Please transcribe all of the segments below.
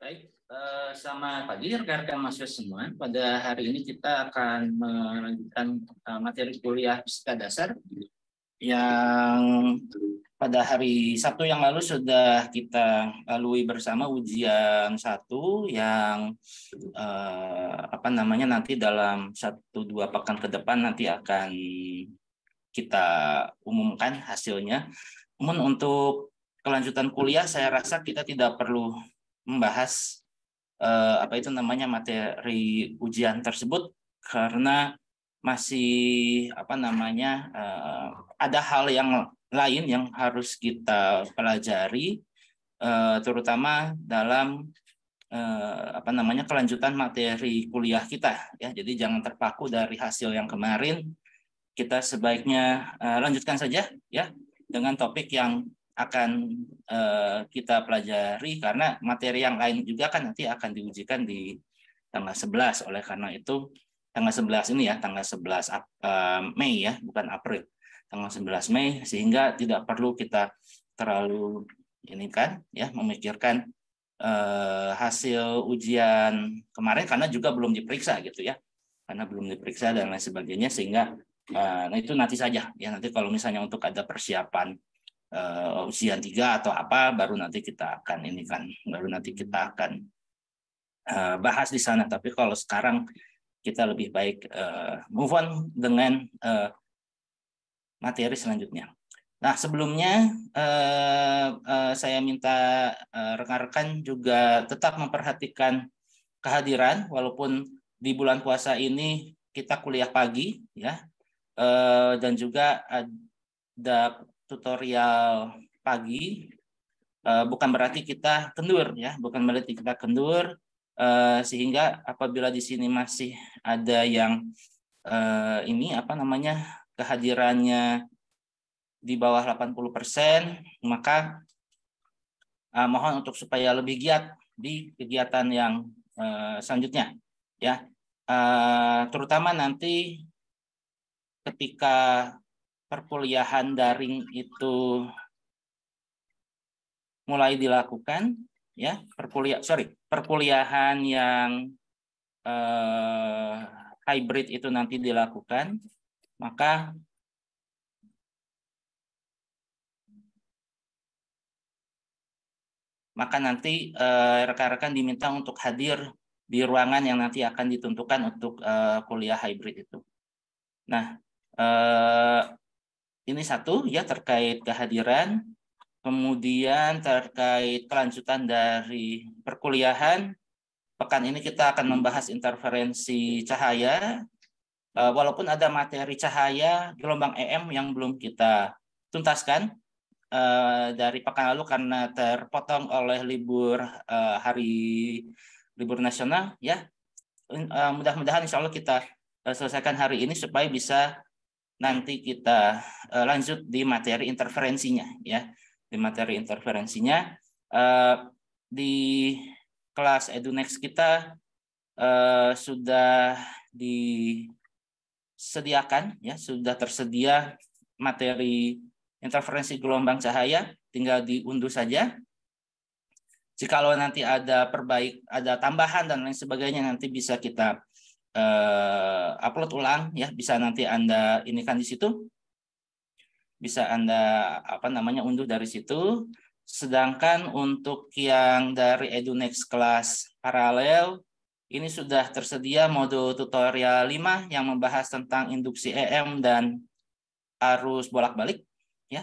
Baik, eh, selamat sama pagi rekan-rekan mahasiswa semua. Pada hari ini kita akan melanjutkan eh, materi kuliah fisika dasar yang pada hari Sabtu yang lalu sudah kita lalui bersama ujian satu yang eh, apa namanya nanti dalam satu dua pekan ke depan nanti akan kita umumkan hasilnya. Namun untuk kelanjutan kuliah saya rasa kita tidak perlu membahas uh, apa itu namanya materi ujian tersebut karena masih apa namanya uh, ada hal yang lain yang harus kita pelajari uh, terutama dalam uh, apa namanya kelanjutan materi kuliah kita ya jadi jangan terpaku dari hasil yang kemarin kita sebaiknya uh, lanjutkan saja ya dengan topik yang akan uh, kita pelajari karena materi yang lain juga kan nanti akan diujikan di tanggal 11 oleh karena itu tanggal 11 ini ya tanggal 11 uh, eh, Mei ya bukan April tanggal 11 Mei sehingga tidak perlu kita terlalu ini kan ya memikirkan uh, hasil ujian kemarin karena juga belum diperiksa gitu ya karena belum diperiksa dan lain sebagainya sehingga uh, nah itu nanti saja ya nanti kalau misalnya untuk ada persiapan uh, usia tiga atau apa baru nanti kita akan ini kan baru nanti kita akan uh, bahas di sana tapi kalau sekarang kita lebih baik uh, move on dengan uh, materi selanjutnya nah sebelumnya uh, uh, saya minta rekan rekan-rekan juga tetap memperhatikan kehadiran walaupun di bulan puasa ini kita kuliah pagi ya uh, dan juga ada tutorial pagi eh, bukan berarti kita kendur ya, bukan berarti kita kendur eh, sehingga apabila di sini masih ada yang eh, ini apa namanya kehadirannya di bawah 80% maka mohon untuk supaya lebih giat di kegiatan yang selanjutnya ya terutama nanti ketika perkuliahan daring itu mulai dilakukan ya perkuliah sorry perkuliahan yang eh, hybrid itu nanti dilakukan maka maka nanti eh, rekan-rekan eh, diminta untuk hadir di ruangan yang nanti akan ditentukan untuk eh, kuliah hybrid itu nah eh, ini satu ya terkait kehadiran, kemudian terkait kelanjutan dari perkuliahan. Pekan ini kita akan membahas interferensi cahaya, eh, walaupun ada materi cahaya gelombang EM yang belum kita tuntaskan eh, dari pekan lalu karena terpotong oleh libur eh, hari libur nasional ya. Mudah-mudahan insya Allah kita selesaikan hari ini supaya bisa nanti kita uh, lanjut di materi interferensinya ya di materi interferensinya uh, di kelas Edunext kita uh, sudah disediakan ya sudah tersedia materi interferensi gelombang cahaya tinggal diunduh saja jikalau nanti ada perbaik ada tambahan dan lain sebagainya nanti bisa kita uh, upload ulang ya bisa nanti anda ini kan di situ bisa anda apa namanya unduh dari situ sedangkan untuk yang dari EduNext kelas paralel ini sudah tersedia modul tutorial 5 yang membahas tentang induksi EM dan arus bolak-balik ya.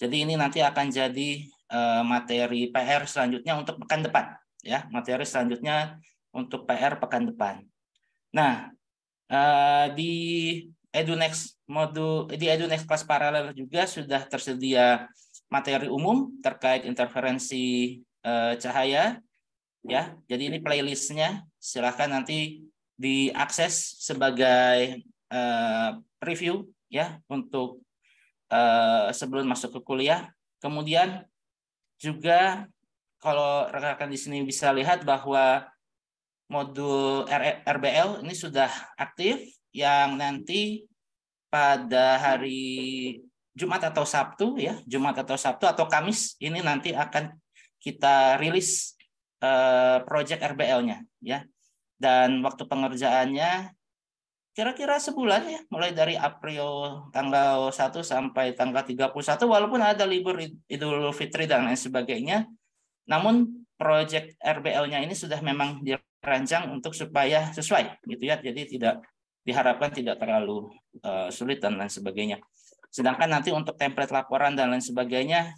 Jadi ini nanti akan jadi eh, materi PR selanjutnya untuk pekan depan ya. Materi selanjutnya untuk PR pekan depan. Nah, eh, di EduNext modul di EduNext kelas paralel juga sudah tersedia materi umum terkait interferensi eh, cahaya ya. Jadi ini playlistnya silahkan nanti diakses sebagai uh, eh, review ya untuk sebelum masuk ke kuliah. Kemudian juga kalau rekan-rekan di sini bisa lihat bahwa modul RBL ini sudah aktif yang nanti pada hari Jumat atau Sabtu ya, Jumat atau Sabtu atau Kamis ini nanti akan kita rilis uh, project RBL-nya ya. Dan waktu pengerjaannya kira-kira sebulan ya, mulai dari April tanggal 1 sampai tanggal 31 walaupun ada libur Idul Fitri dan lain sebagainya. Namun project RBL-nya ini sudah memang di rancang untuk supaya sesuai gitu ya jadi tidak diharapkan tidak terlalu eh, sulit dan lain sebagainya sedangkan nanti untuk template laporan dan lain sebagainya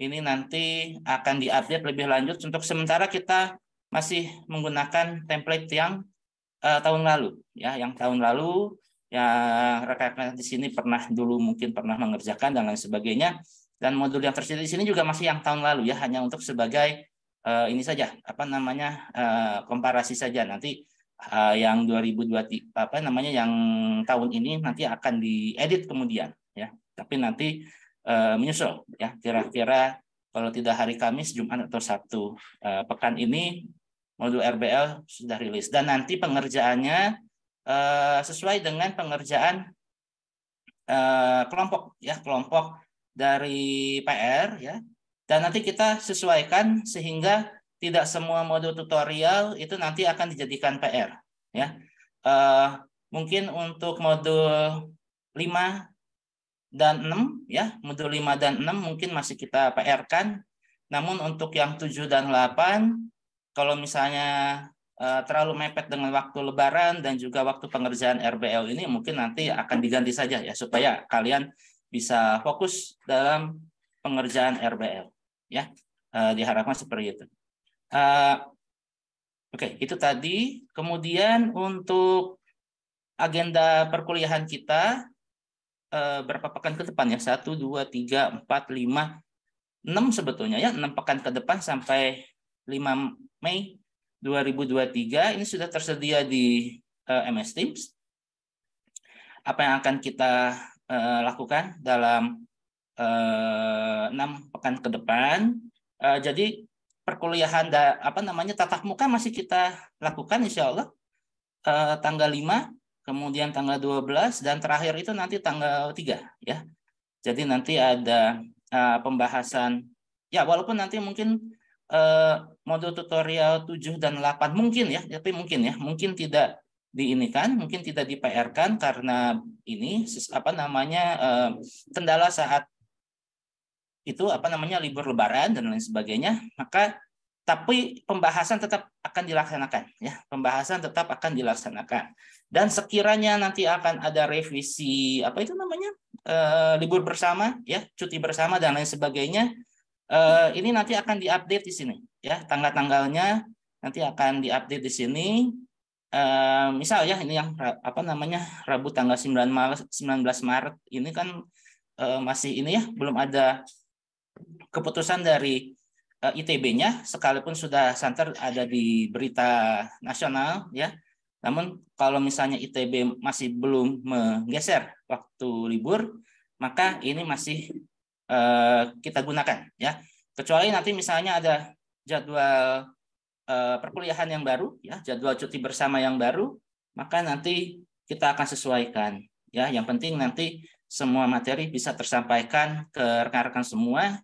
ini nanti akan diupdate lebih lanjut untuk sementara kita masih menggunakan template yang uh, tahun lalu ya yang tahun lalu ya rekan-rekan di sini pernah dulu mungkin pernah mengerjakan dan lain sebagainya dan modul yang tersedia di sini juga masih yang tahun lalu ya hanya untuk sebagai uh, ini saja apa namanya uh, komparasi saja nanti uh, yang 2023 apa namanya yang tahun ini nanti akan diedit kemudian ya tapi nanti uh, menyusul ya kira-kira kalau tidak hari Kamis Jumat atau Sabtu uh, pekan ini modul RBL sudah rilis dan nanti pengerjaannya uh, sesuai dengan pengerjaan uh, kelompok ya kelompok dari PR ya dan nanti kita sesuaikan sehingga tidak semua modul tutorial itu nanti akan dijadikan PR. Ya, uh, mungkin untuk modul 5 dan 6 ya, modul 5 dan 6 mungkin masih kita PR-kan. Namun untuk yang 7 dan 8 kalau misalnya uh, terlalu mepet dengan waktu lebaran dan juga waktu pengerjaan RBL ini mungkin nanti akan diganti saja ya supaya kalian bisa fokus dalam pengerjaan RBL ya uh, eh, diharapkan seperti itu uh, oke okay, itu tadi kemudian untuk agenda perkuliahan kita uh, berapa pekan ke depan ya satu dua tiga empat lima enam sebetulnya ya enam pekan ke depan sampai 5 Mei 2023 ini sudah tersedia di uh, MS Teams. Apa yang akan kita uh, lakukan dalam Eh, enam pekan ke depan. Eh, jadi perkuliahan da, apa namanya tatap muka masih kita lakukan insya Allah eh, tanggal 5, kemudian tanggal 12 dan terakhir itu nanti tanggal 3 ya. Jadi nanti ada pembahasan ya walaupun nanti mungkin modul tutorial 7 dan 8 mungkin ya, tapi mungkin ya, mungkin tidak diinikan, mungkin tidak di PR-kan karena ini apa namanya kendala saat itu apa namanya libur lebaran dan lain sebagainya maka tapi pembahasan tetap akan dilaksanakan ya pembahasan tetap akan dilaksanakan dan sekiranya nanti akan ada revisi apa itu namanya e, libur bersama ya cuti bersama dan lain sebagainya e, ini nanti akan diupdate di sini ya tanggal-tanggalnya nanti akan diupdate di sini e, misal ya ini yang apa namanya Rabu tanggal 9 Maret 19 Maret ini kan e, masih ini ya belum ada keputusan dari eh, ITB-nya sekalipun sudah santer ada di berita nasional ya. Namun kalau misalnya ITB masih belum menggeser waktu libur, maka ini masih eh, kita gunakan ya. Kecuali nanti misalnya ada jadwal eh, perkuliahan yang baru ya, jadwal cuti bersama yang baru, maka nanti kita akan sesuaikan ya. Yang penting nanti semua materi bisa tersampaikan ke rekan-rekan semua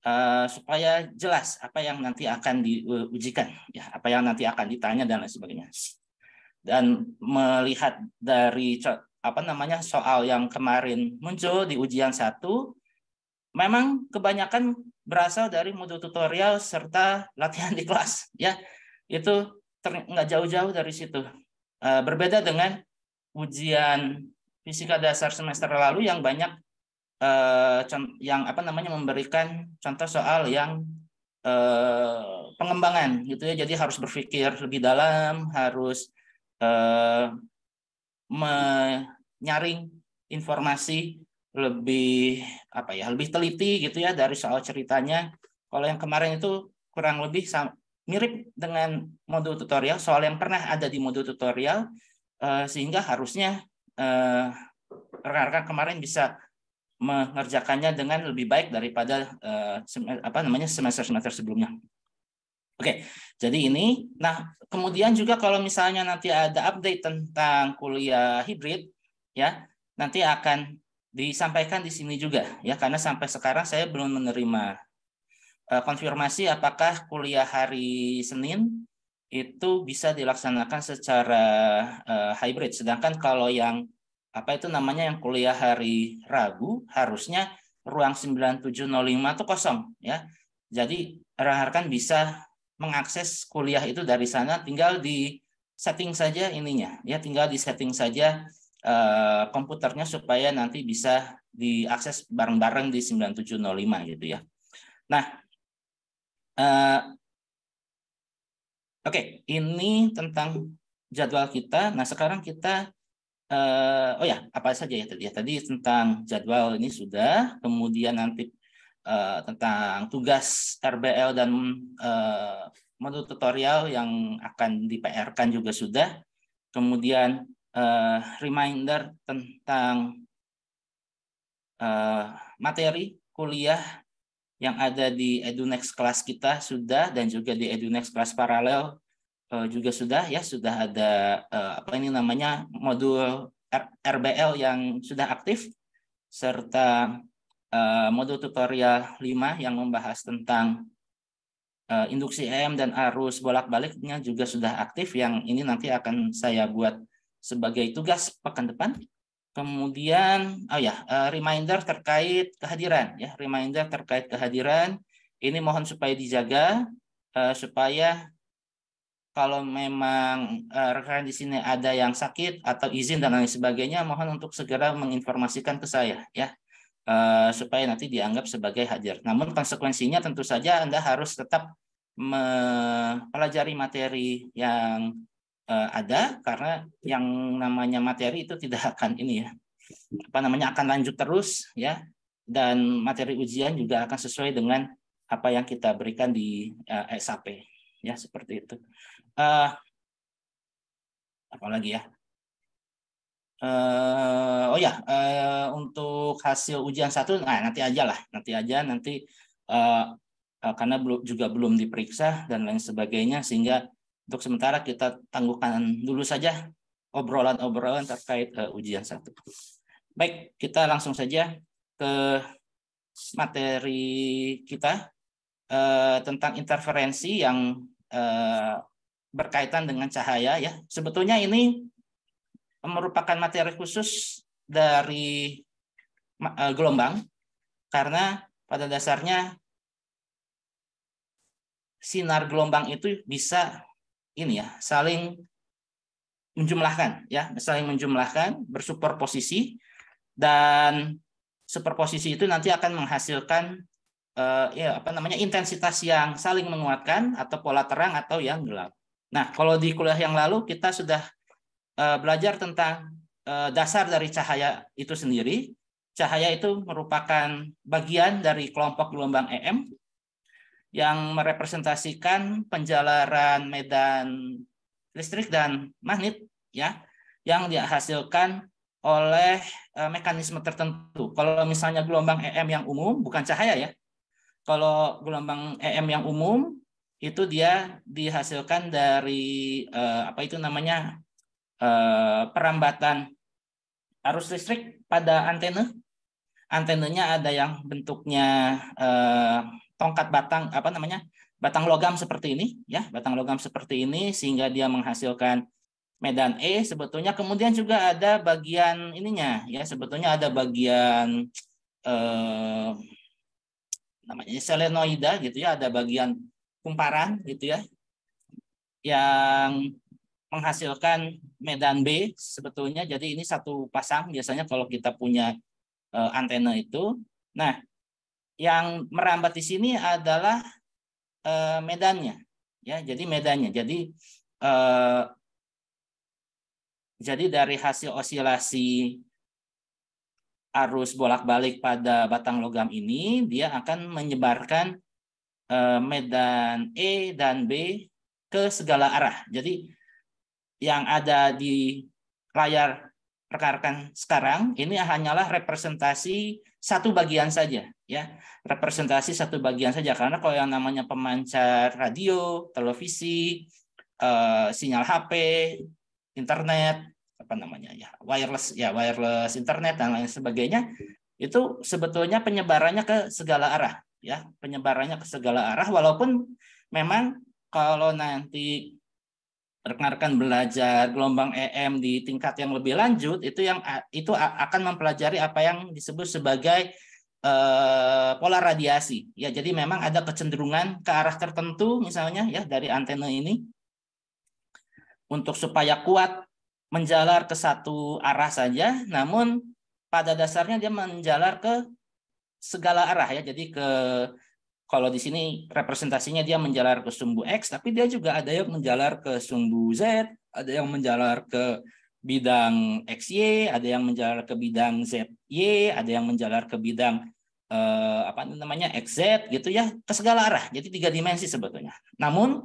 Eh, supaya jelas apa yang nanti akan diujikan, eh, ya, apa yang nanti akan ditanya dan lain sebagainya. Dan melihat dari apa namanya soal yang kemarin muncul di ujian satu, memang kebanyakan berasal dari modul tutorial serta latihan di kelas, ya itu nggak jauh-jauh dari situ. Eh, berbeda dengan ujian fisika dasar semester lalu yang banyak eh, yang apa namanya memberikan contoh soal yang eh, pengembangan gitu ya. Jadi harus berpikir lebih dalam, harus eh, menyaring informasi lebih apa ya lebih teliti gitu ya dari soal ceritanya kalau yang kemarin itu kurang lebih mirip dengan modul tutorial soal yang pernah ada di modul tutorial eh, sehingga harusnya eh, rekan-rekan kemarin bisa mengerjakannya dengan lebih baik daripada eh, apa namanya semester-semester sebelumnya. Oke, jadi ini. Nah, kemudian juga kalau misalnya nanti ada update tentang kuliah hibrid, ya nanti akan disampaikan di sini juga, ya karena sampai sekarang saya belum menerima eh, konfirmasi apakah kuliah hari Senin itu bisa dilaksanakan secara eh, hybrid. Sedangkan kalau yang apa itu namanya yang kuliah hari Rabu harusnya ruang 9705 itu kosong ya. Jadi rekan bisa mengakses kuliah itu dari sana tinggal di setting saja ininya ya tinggal di setting saja uh, komputernya supaya nanti bisa diakses bareng-bareng di 9705 gitu ya. Nah, uh, oke, okay, ini tentang jadwal kita. Nah, sekarang kita Eh, oh ya apa saja ya tadi ya tadi tentang jadwal ini sudah kemudian nanti uh, tentang tugas RBL dan uh, modul tutorial yang akan di-PR-kan juga sudah. Kemudian uh, reminder tentang uh, materi kuliah yang ada di EduNext kelas kita sudah dan juga di EduNext kelas paralel Eh, juga sudah ya sudah ada uh, apa ini namanya modul RBL yang sudah aktif serta uh, modul tutorial 5 yang membahas tentang uh, induksi EM dan arus bolak-baliknya juga sudah aktif yang ini nanti akan saya buat sebagai tugas pekan depan. Kemudian oh ya uh, reminder terkait kehadiran ya reminder terkait kehadiran ini mohon supaya dijaga uh, supaya kalau memang eh, rekan di sini ada yang sakit atau izin dan lain sebagainya, mohon untuk segera menginformasikan ke saya ya eh, supaya nanti dianggap sebagai hadir. Namun konsekuensinya tentu saja Anda harus tetap mempelajari materi yang eh, ada karena yang namanya materi itu tidak akan ini ya apa namanya akan lanjut terus ya dan materi ujian juga akan sesuai dengan apa yang kita berikan di SAP ya seperti itu uh, lagi ya uh, oh ya uh, untuk hasil ujian satu nah nanti aja lah nanti aja nanti uh, uh, karena belum juga belum diperiksa dan lain sebagainya sehingga untuk sementara kita tangguhkan dulu saja obrolan-obrolan terkait uh, ujian satu. Baik, kita langsung saja ke materi kita uh, tentang interferensi yang uh, berkaitan dengan cahaya ya. Sebetulnya ini merupakan materi khusus dari e, gelombang karena pada dasarnya sinar gelombang itu bisa ini ya, saling menjumlahkan ya, saling menjumlahkan, bersuperposisi dan superposisi itu nanti akan menghasilkan eh, ya apa namanya intensitas yang saling menguatkan atau pola terang atau yang gelap. Nah, kalau di kuliah yang lalu kita sudah uh, belajar tentang uh, dasar dari cahaya itu sendiri. Cahaya itu merupakan bagian dari kelompok gelombang EM yang merepresentasikan penjalaran medan listrik dan magnet ya yang dihasilkan oleh uh, mekanisme tertentu. Kalau misalnya gelombang EM yang umum bukan cahaya ya. Kalau gelombang EM yang umum itu dia dihasilkan dari eh, apa itu namanya eh, perambatan arus listrik pada antena. Antenanya ada yang bentuknya eh, tongkat batang apa namanya batang logam seperti ini ya batang logam seperti ini sehingga dia menghasilkan medan E sebetulnya kemudian juga ada bagian ininya ya sebetulnya ada bagian eh, namanya selenoida gitu ya ada bagian kumparan gitu ya yang menghasilkan medan B sebetulnya jadi ini satu pasang biasanya kalau kita punya e, antena itu nah yang merambat di sini adalah e, medannya ya jadi medannya jadi e, jadi dari hasil osilasi arus bolak-balik pada batang logam ini dia akan menyebarkan Eh, medan E dan B ke segala arah. Jadi yang ada di layar rekan-rekan sekarang ini hanyalah representasi satu bagian saja ya representasi satu bagian saja karena kalau yang namanya pemancar radio televisi eh, sinyal HP internet apa namanya ya wireless ya wireless internet dan lain sebagainya itu sebetulnya penyebarannya ke segala arah ya penyebarannya ke segala arah walaupun memang kalau nanti rekan-rekan belajar gelombang EM di tingkat yang lebih lanjut itu yang itu akan mempelajari apa yang disebut sebagai eh, pola radiasi ya jadi memang ada kecenderungan ke arah tertentu misalnya ya dari antena ini untuk supaya kuat menjalar ke satu arah saja namun pada dasarnya dia menjalar ke segala arah ya. Jadi ke kalau di sini representasinya dia menjalar ke sumbu X, tapi dia juga ada yang menjalar ke sumbu Z, ada yang menjalar ke bidang XY, ada yang menjalar ke bidang ZY, ada yang menjalar ke bidang eh, apa namanya XZ gitu ya, ke segala arah. Jadi tiga dimensi sebetulnya. Namun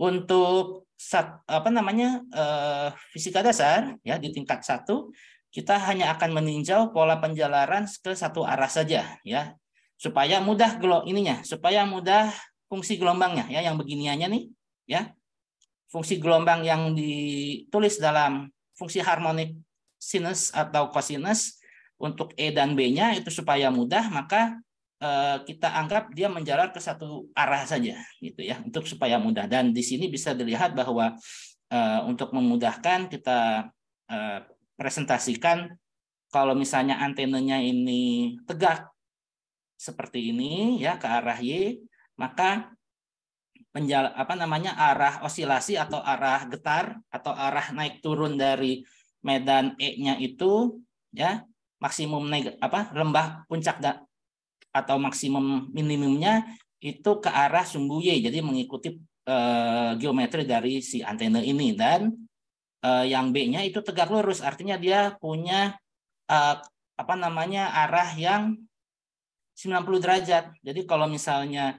untuk sat, apa namanya eh, fisika dasar ya di tingkat satu kita hanya akan meninjau pola penjalaran ke satu arah saja ya supaya mudah gelo ininya supaya mudah fungsi gelombangnya ya yang beginiannya nih ya fungsi gelombang yang ditulis dalam fungsi harmonik sinus atau kosinus untuk E dan B-nya itu supaya mudah maka eh, kita anggap dia menjalar ke satu arah saja gitu ya untuk supaya mudah dan di sini bisa dilihat bahwa eh, untuk memudahkan kita eh, presentasikan kalau misalnya antenanya ini tegak seperti ini ya ke arah y, maka penjala, apa namanya arah osilasi atau arah getar atau arah naik turun dari medan e-nya itu ya maksimum neg apa lembah puncak da, atau maksimum minimumnya itu ke arah sumbu y jadi mengikuti e, geometri dari si antena ini dan uh, yang B-nya itu tegak lurus, artinya dia punya uh, apa namanya arah yang 90 derajat. Jadi kalau misalnya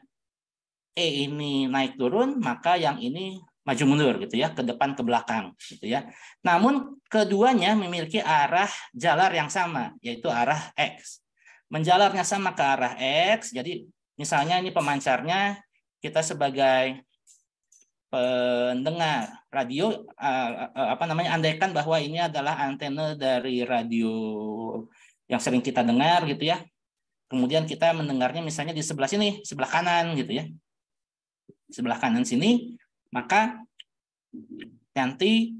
E ini naik turun, maka yang ini maju mundur gitu ya, ke depan ke belakang gitu ya. Namun keduanya memiliki arah jalar yang sama, yaitu arah X. Menjalarnya sama ke arah X, jadi misalnya ini pemancarnya kita sebagai pendengar radio apa namanya andaikan bahwa ini adalah antena dari radio yang sering kita dengar gitu ya kemudian kita mendengarnya misalnya di sebelah sini sebelah kanan gitu ya sebelah kanan sini maka nanti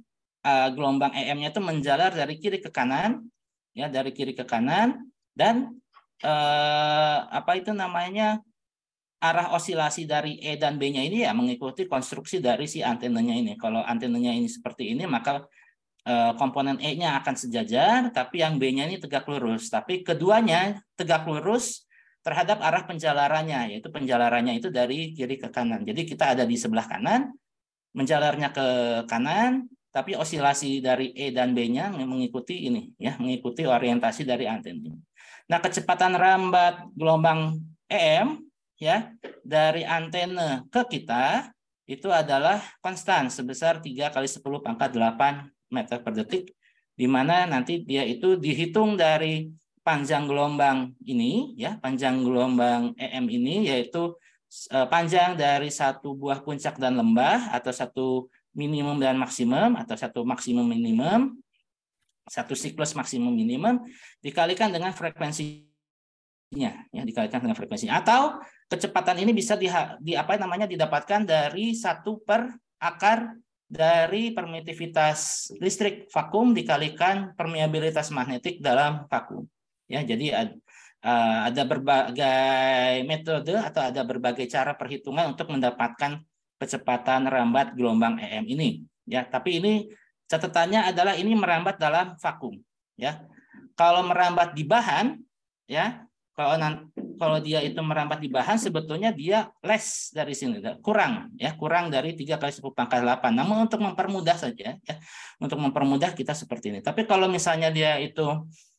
gelombang EM-nya itu menjalar dari kiri ke kanan ya dari kiri ke kanan dan e, apa itu namanya arah osilasi dari E dan B-nya ini ya mengikuti konstruksi dari si antenanya ini. Kalau antenanya ini seperti ini, maka eh, komponen E-nya akan sejajar, tapi yang B-nya ini tegak lurus. Tapi keduanya tegak lurus terhadap arah penjalarannya, yaitu penjalarannya itu dari kiri ke kanan. Jadi kita ada di sebelah kanan, menjalarnya ke kanan, tapi osilasi dari E dan B-nya mengikuti ini, ya mengikuti orientasi dari antena. Nah, kecepatan rambat gelombang EM ya dari antena ke kita itu adalah konstan sebesar 3 kali 10 pangkat 8 meter per detik di mana nanti dia itu dihitung dari panjang gelombang ini ya panjang gelombang EM ini yaitu e, panjang dari satu buah puncak dan lembah atau satu minimum dan maksimum atau satu maksimum minimum satu siklus maksimum minimum dikalikan dengan frekuensinya ya dikalikan dengan frekuensi atau Kecepatan ini bisa di, di apa namanya didapatkan dari satu per akar dari permitivitas listrik vakum dikalikan permeabilitas magnetik dalam vakum. Ya, jadi eh, ada berbagai metode atau ada berbagai cara perhitungan untuk mendapatkan kecepatan rambat gelombang EM ini. Ya, tapi ini catatannya adalah ini merambat dalam vakum. Ya, kalau merambat di bahan, ya kalau kalau dia itu merambat di bahan sebetulnya dia less dari sini kurang ya kurang dari tiga kali sepuluh pangkat delapan. namun untuk mempermudah saja ya untuk mempermudah kita seperti ini tapi kalau misalnya dia itu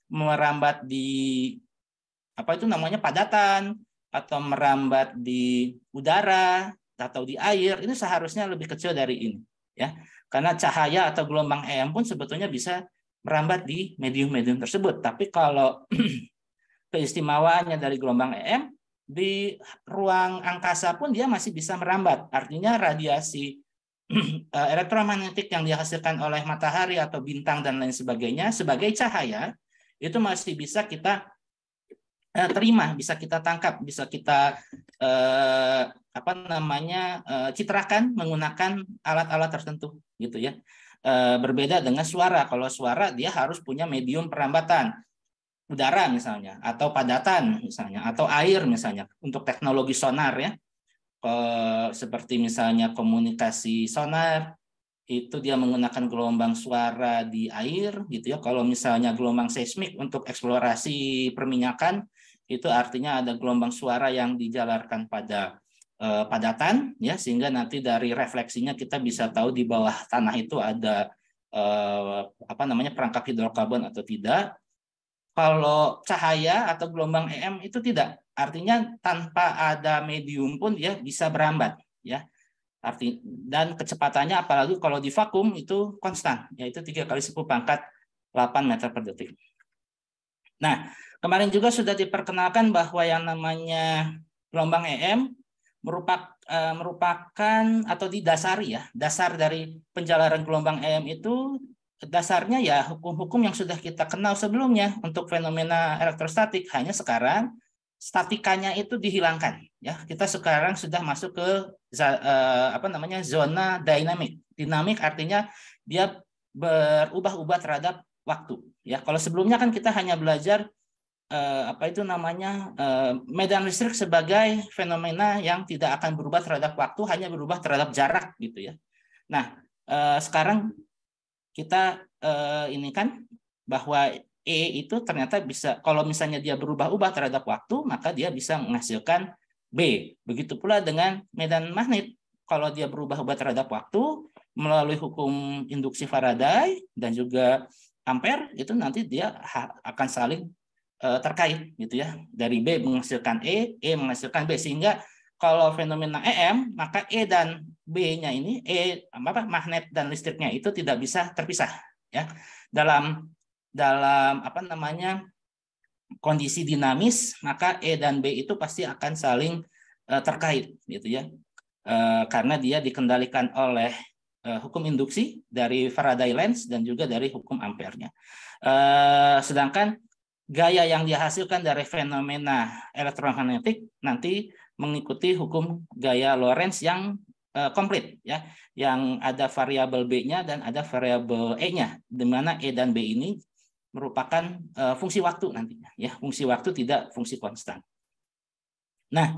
merambat di apa itu namanya padatan atau merambat di udara atau di air ini seharusnya lebih kecil dari ini ya karena cahaya atau gelombang EM pun sebetulnya bisa merambat di medium-medium tersebut tapi kalau keistimewaannya dari gelombang EM di ruang angkasa pun dia masih bisa merambat. Artinya radiasi eh, elektromagnetik yang dihasilkan oleh matahari atau bintang dan lain sebagainya sebagai cahaya itu masih bisa kita eh, terima, bisa kita tangkap, bisa kita eh, apa namanya citrakan menggunakan alat-alat tertentu gitu ya. berbeda dengan suara. Kalau suara dia harus punya medium perambatan udara misalnya atau padatan misalnya atau air misalnya untuk teknologi sonar ya Ke, eh, seperti misalnya komunikasi sonar itu dia menggunakan gelombang suara di air gitu ya kalau misalnya gelombang seismik untuk eksplorasi perminyakan itu artinya ada gelombang suara yang dijalarkan pada e, padatan ya sehingga nanti dari refleksinya kita bisa tahu di bawah tanah itu ada eh, apa namanya perangkap hidrokarbon atau tidak kalau cahaya atau gelombang EM itu tidak. Artinya tanpa ada medium pun dia bisa berambat, ya. Arti dan kecepatannya apalagi kalau di vakum itu konstan, yaitu 3 kali 10 pangkat 8 meter per detik. Nah, kemarin juga sudah diperkenalkan bahwa yang namanya gelombang EM e, merupakan atau didasari ya, dasar dari penjalaran gelombang EM itu dasarnya ya hukum-hukum yang sudah kita kenal sebelumnya untuk fenomena elektrostatik hanya sekarang statikanya itu dihilangkan ya kita sekarang sudah masuk ke eh, apa namanya zona dinamik dinamik artinya dia berubah-ubah terhadap waktu ya kalau sebelumnya kan kita hanya belajar eh, apa itu namanya eh, medan listrik sebagai fenomena yang tidak akan berubah terhadap waktu hanya berubah terhadap jarak gitu ya nah sekarang kita uh, ini kan bahwa E itu ternyata bisa kalau misalnya dia berubah-ubah terhadap waktu maka dia bisa menghasilkan B. Begitu pula dengan medan magnet kalau dia berubah-ubah terhadap waktu melalui hukum induksi Faraday dan juga ampere itu nanti dia akan saling eh, terkait gitu ya dari B menghasilkan E E menghasilkan B sehingga kalau fenomena EM maka E dan B-nya ini E apa magnet dan listriknya itu tidak bisa terpisah ya dalam dalam apa namanya kondisi dinamis maka E dan B itu pasti akan saling uh, terkait gitu ya uh, karena dia dikendalikan oleh uh, hukum induksi dari Faraday lens dan juga dari hukum ampernya uh, sedangkan gaya yang dihasilkan dari fenomena elektromagnetik nanti mengikuti hukum gaya Lorentz yang uh, komplit ya, yang ada variabel b-nya dan ada variabel e-nya, di mana e dan b ini merupakan uh, fungsi waktu nantinya ya, fungsi waktu tidak fungsi konstan. Nah,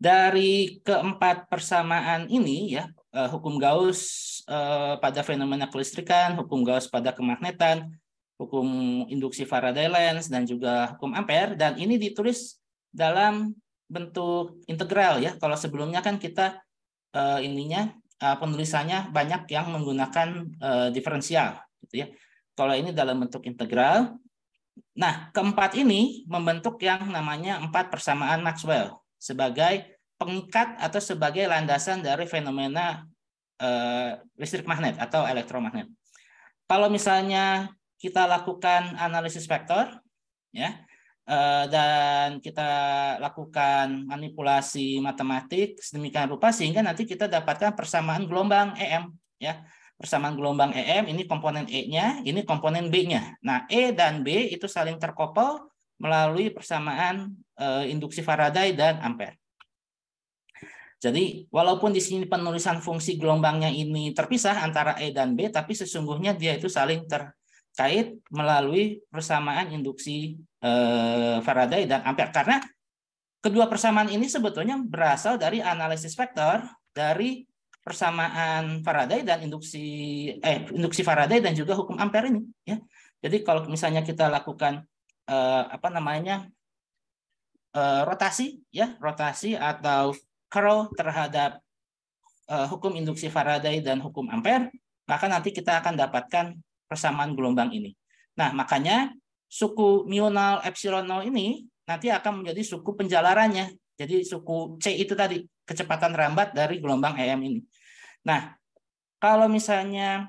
dari keempat persamaan ini ya, uh, hukum Gauss uh, pada fenomena kelistrikan, hukum Gauss pada kemagnetan, hukum induksi Faraday lens dan juga hukum Ampere dan ini ditulis dalam bentuk integral ya. Kalau sebelumnya kan kita uh, ininya uh, penulisannya banyak yang menggunakan uh, diferensial gitu ya. Kalau ini dalam bentuk integral. Nah, keempat ini membentuk yang namanya empat persamaan Maxwell sebagai pengikat atau sebagai landasan dari fenomena uh, listrik magnet atau elektromagnet. Kalau misalnya kita lakukan analisis vektor ya Eh, dan kita lakukan manipulasi matematik sedemikian rupa sehingga nanti kita dapatkan persamaan gelombang EM ya persamaan gelombang EM ini komponen E-nya ini komponen B-nya nah E dan B itu saling terkopel melalui persamaan uh, induksi Faraday dan Ampere jadi walaupun di sini penulisan fungsi gelombangnya ini terpisah antara E dan B tapi sesungguhnya dia itu saling ter kait melalui persamaan induksi eh, Faraday dan Ampere karena kedua persamaan ini sebetulnya berasal dari analisis vektor dari persamaan Faraday dan induksi eh induksi Faraday dan juga hukum Ampere ini ya. Jadi kalau misalnya kita lakukan eh, apa namanya eh, rotasi ya, rotasi atau curl terhadap eh, hukum induksi Faraday dan hukum Ampere, maka nanti kita akan dapatkan persamaan gelombang ini. Nah, makanya suku mional epsilon 0 ini nanti akan menjadi suku penjalarannya. Jadi suku C itu tadi, kecepatan rambat dari gelombang EM ini. Nah, kalau misalnya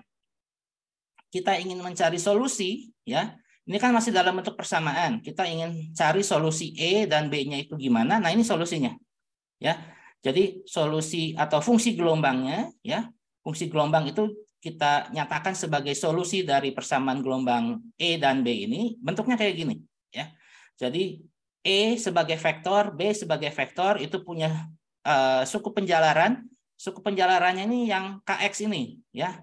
kita ingin mencari solusi, ya, ini kan masih dalam bentuk persamaan. Kita ingin cari solusi E dan B-nya itu gimana. Nah, ini solusinya. Ya. Jadi solusi atau fungsi gelombangnya ya, fungsi gelombang itu kita nyatakan sebagai solusi dari persamaan gelombang E dan B ini bentuknya kayak gini ya. Jadi E sebagai vektor, B sebagai vektor itu punya uh, suku penjalaran. Suku penjalarannya ini yang KX ini ya.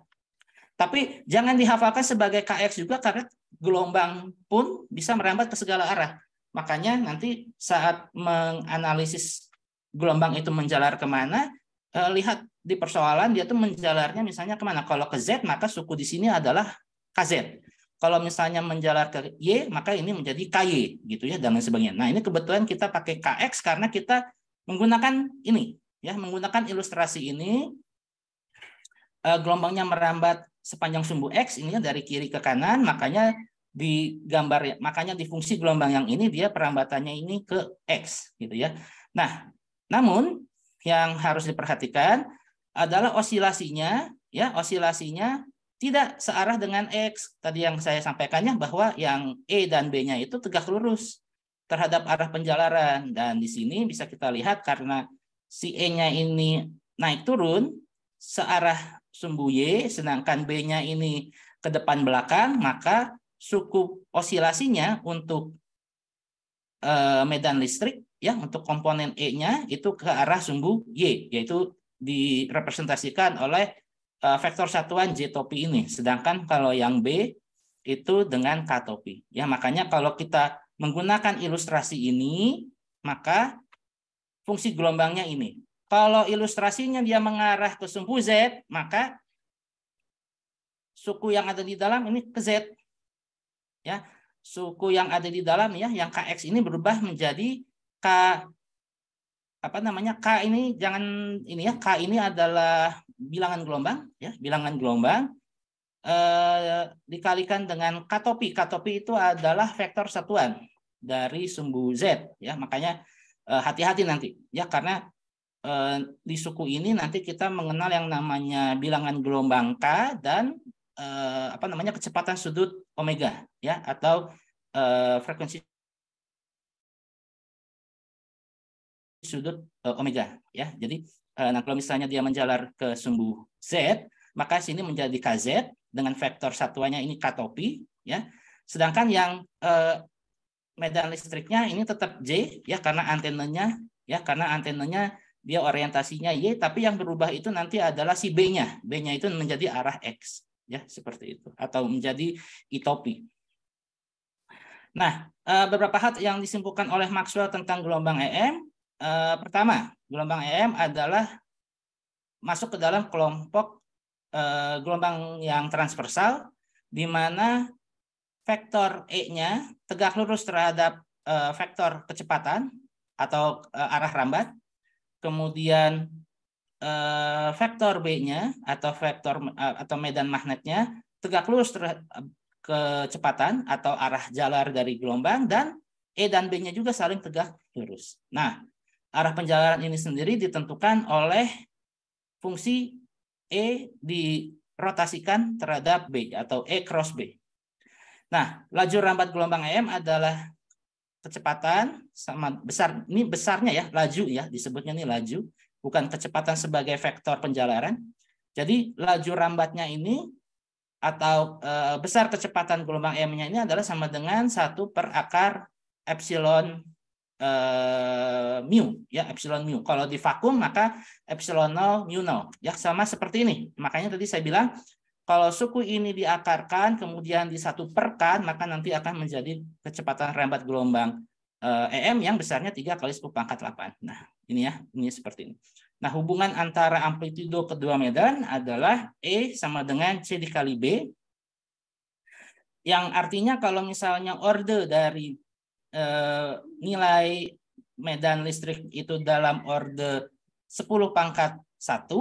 Tapi jangan dihafalkan sebagai KX juga karena gelombang pun bisa merambat ke segala arah. Makanya nanti saat menganalisis gelombang itu menjalar kemana, eh, lihat di persoalan dia tuh menjalarnya misalnya kemana? Kalau ke Z maka suku di sini adalah KZ. Kalau misalnya menjalar ke Y maka ini menjadi KY gitu ya dan lain sebagainya. Nah ini kebetulan kita pakai KX karena kita menggunakan ini ya menggunakan ilustrasi ini eh, gelombangnya merambat sepanjang sumbu X ini ya, dari kiri ke kanan makanya di gambar ya, makanya di fungsi gelombang yang ini dia perambatannya ini ke X gitu ya. Nah, namun yang harus diperhatikan adalah osilasinya ya osilasinya tidak searah dengan X. Tadi yang saya sampaikannya bahwa yang E dan B-nya itu tegak lurus terhadap arah penjalaran. Dan di sini bisa kita lihat karena si E-nya ini naik turun searah sumbu Y, sedangkan B-nya ini ke depan belakang, maka suku osilasinya untuk eh, medan listrik ya untuk komponen E-nya itu ke arah sumbu Y, yaitu direpresentasikan oleh eh, vektor satuan J topi ini. Sedangkan kalau yang B itu dengan K topi. Ya, makanya kalau kita menggunakan ilustrasi ini, maka fungsi gelombangnya ini. Kalau ilustrasinya dia mengarah ke sumbu Z, maka suku yang ada di dalam ini ke Z. Ya, suku yang ada di dalam ya, yang KX ini berubah menjadi K apa namanya K ini jangan ini ya K ini adalah bilangan gelombang ya bilangan gelombang eh, dikalikan dengan K topi K topi itu adalah vektor satuan dari sumbu Z ya makanya eh, hati-hati eh, nanti ya karena eh, di suku ini nanti kita mengenal yang namanya bilangan gelombang K dan eh, apa namanya kecepatan sudut omega ya atau eh, frekuensi sudut uh, eh, omega ya. Jadi uh, nah kalau misalnya dia menjalar ke sumbu z, maka sini menjadi kz dengan vektor satuannya ini katopi ya. Sedangkan yang uh, medan listriknya ini tetap j ya karena antenanya ya karena antenanya dia orientasinya y tapi yang berubah itu nanti adalah si b-nya. B-nya itu menjadi arah x ya seperti itu atau menjadi itopi. Nah, beberapa hal yang disimpulkan oleh Maxwell tentang gelombang EM eh, pertama gelombang EM adalah masuk ke dalam kelompok eh, gelombang yang transversal di mana vektor E-nya tegak lurus terhadap eh, vektor kecepatan atau eh, arah rambat. Kemudian eh, vektor B-nya atau vektor eh, atau medan magnetnya tegak lurus terhadap kecepatan atau arah jalar dari gelombang dan E dan B-nya juga saling tegak lurus. Nah, arah penjalaran ini sendiri ditentukan oleh fungsi E dirotasikan terhadap B atau E cross B. Nah, laju rambat gelombang EM adalah kecepatan sama besar ini besarnya ya laju ya disebutnya ini laju bukan kecepatan sebagai vektor penjalaran jadi laju rambatnya ini atau e, besar kecepatan gelombang m-nya ini adalah sama dengan satu per akar epsilon eh, mu ya epsilon mu. Kalau di vakum maka epsilon 0 mu 0 ya sama seperti ini. Makanya tadi saya bilang kalau suku ini diakarkan kemudian di satu perkan maka nanti akan menjadi kecepatan rembat gelombang eh, EM yang besarnya 3 kali 10 pangkat 8. Nah, ini ya, ini seperti ini. Nah, hubungan antara amplitudo kedua medan adalah E sama dengan C dikali B yang artinya kalau misalnya order dari Eh, nilai medan listrik itu dalam orde 10 pangkat 1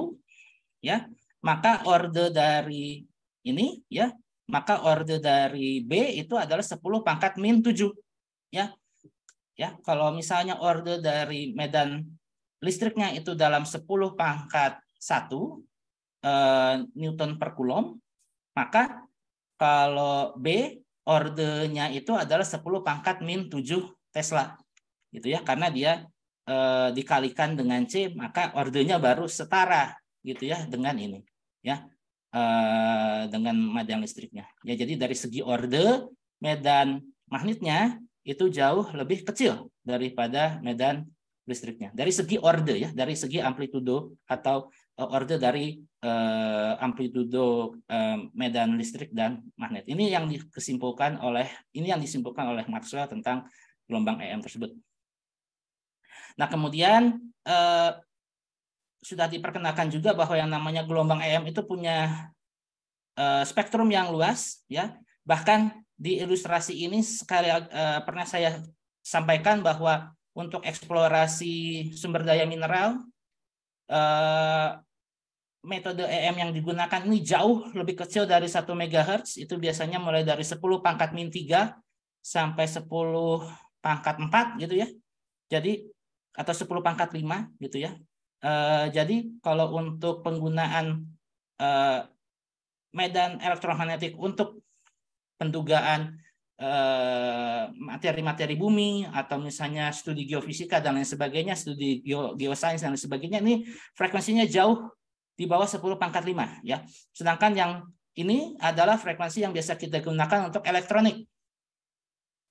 ya, maka orde dari ini ya, maka orde dari B itu adalah 10 pangkat min 7 ya. Ya, kalau misalnya orde dari medan listriknya itu dalam 10 pangkat 1 eh, Newton per Coulomb, maka kalau B ordernya itu adalah 10 pangkat min 7 Tesla. Gitu ya, karena dia e, dikalikan dengan C, maka ordernya baru setara gitu ya dengan ini. Ya. E, dengan medan listriknya. Ya, jadi dari segi orde medan magnetnya itu jauh lebih kecil daripada medan listriknya. Dari segi orde ya, dari segi amplitudo atau orde oh, dari uh, eh, amplitudo uh, eh, medan listrik dan magnet. Ini yang disimpulkan oleh ini yang disimpulkan oleh Maxwell tentang gelombang EM tersebut. Nah, kemudian uh, sudah diperkenalkan juga bahwa yang namanya gelombang EM itu punya uh, spektrum yang luas ya. Bahkan di ilustrasi ini sekali uh, pernah saya sampaikan bahwa untuk eksplorasi sumber daya mineral metode EM yang digunakan ini jauh lebih kecil dari 1 MHz, itu biasanya mulai dari 10 pangkat min 3 sampai 10 pangkat 4 gitu ya. Jadi atau 10 pangkat 5 gitu ya. E, jadi kalau untuk penggunaan e, medan elektromagnetik untuk pendugaan eh, materi-materi bumi atau misalnya studi geofisika dan lain sebagainya, studi geosains dan lain sebagainya ini frekuensinya jauh di bawah 10 pangkat 5 ya. Sedangkan yang ini adalah frekuensi yang biasa kita gunakan untuk elektronik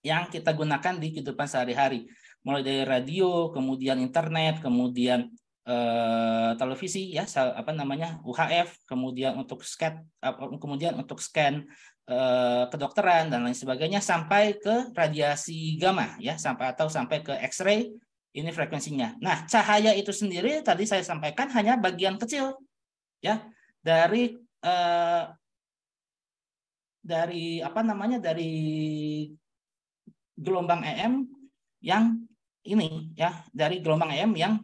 yang kita gunakan di kehidupan sehari-hari. Mulai dari radio, kemudian internet, kemudian eh, televisi ya apa namanya UHF, kemudian untuk scan kemudian eh, untuk scan kedokteran dan lain sebagainya sampai ke radiasi gamma ya sampai atau sampai ke X-ray ini frekuensinya. Nah, cahaya itu sendiri tadi saya sampaikan hanya bagian kecil ya dari eh, dari apa namanya dari gelombang EM yang ini ya dari gelombang EM yang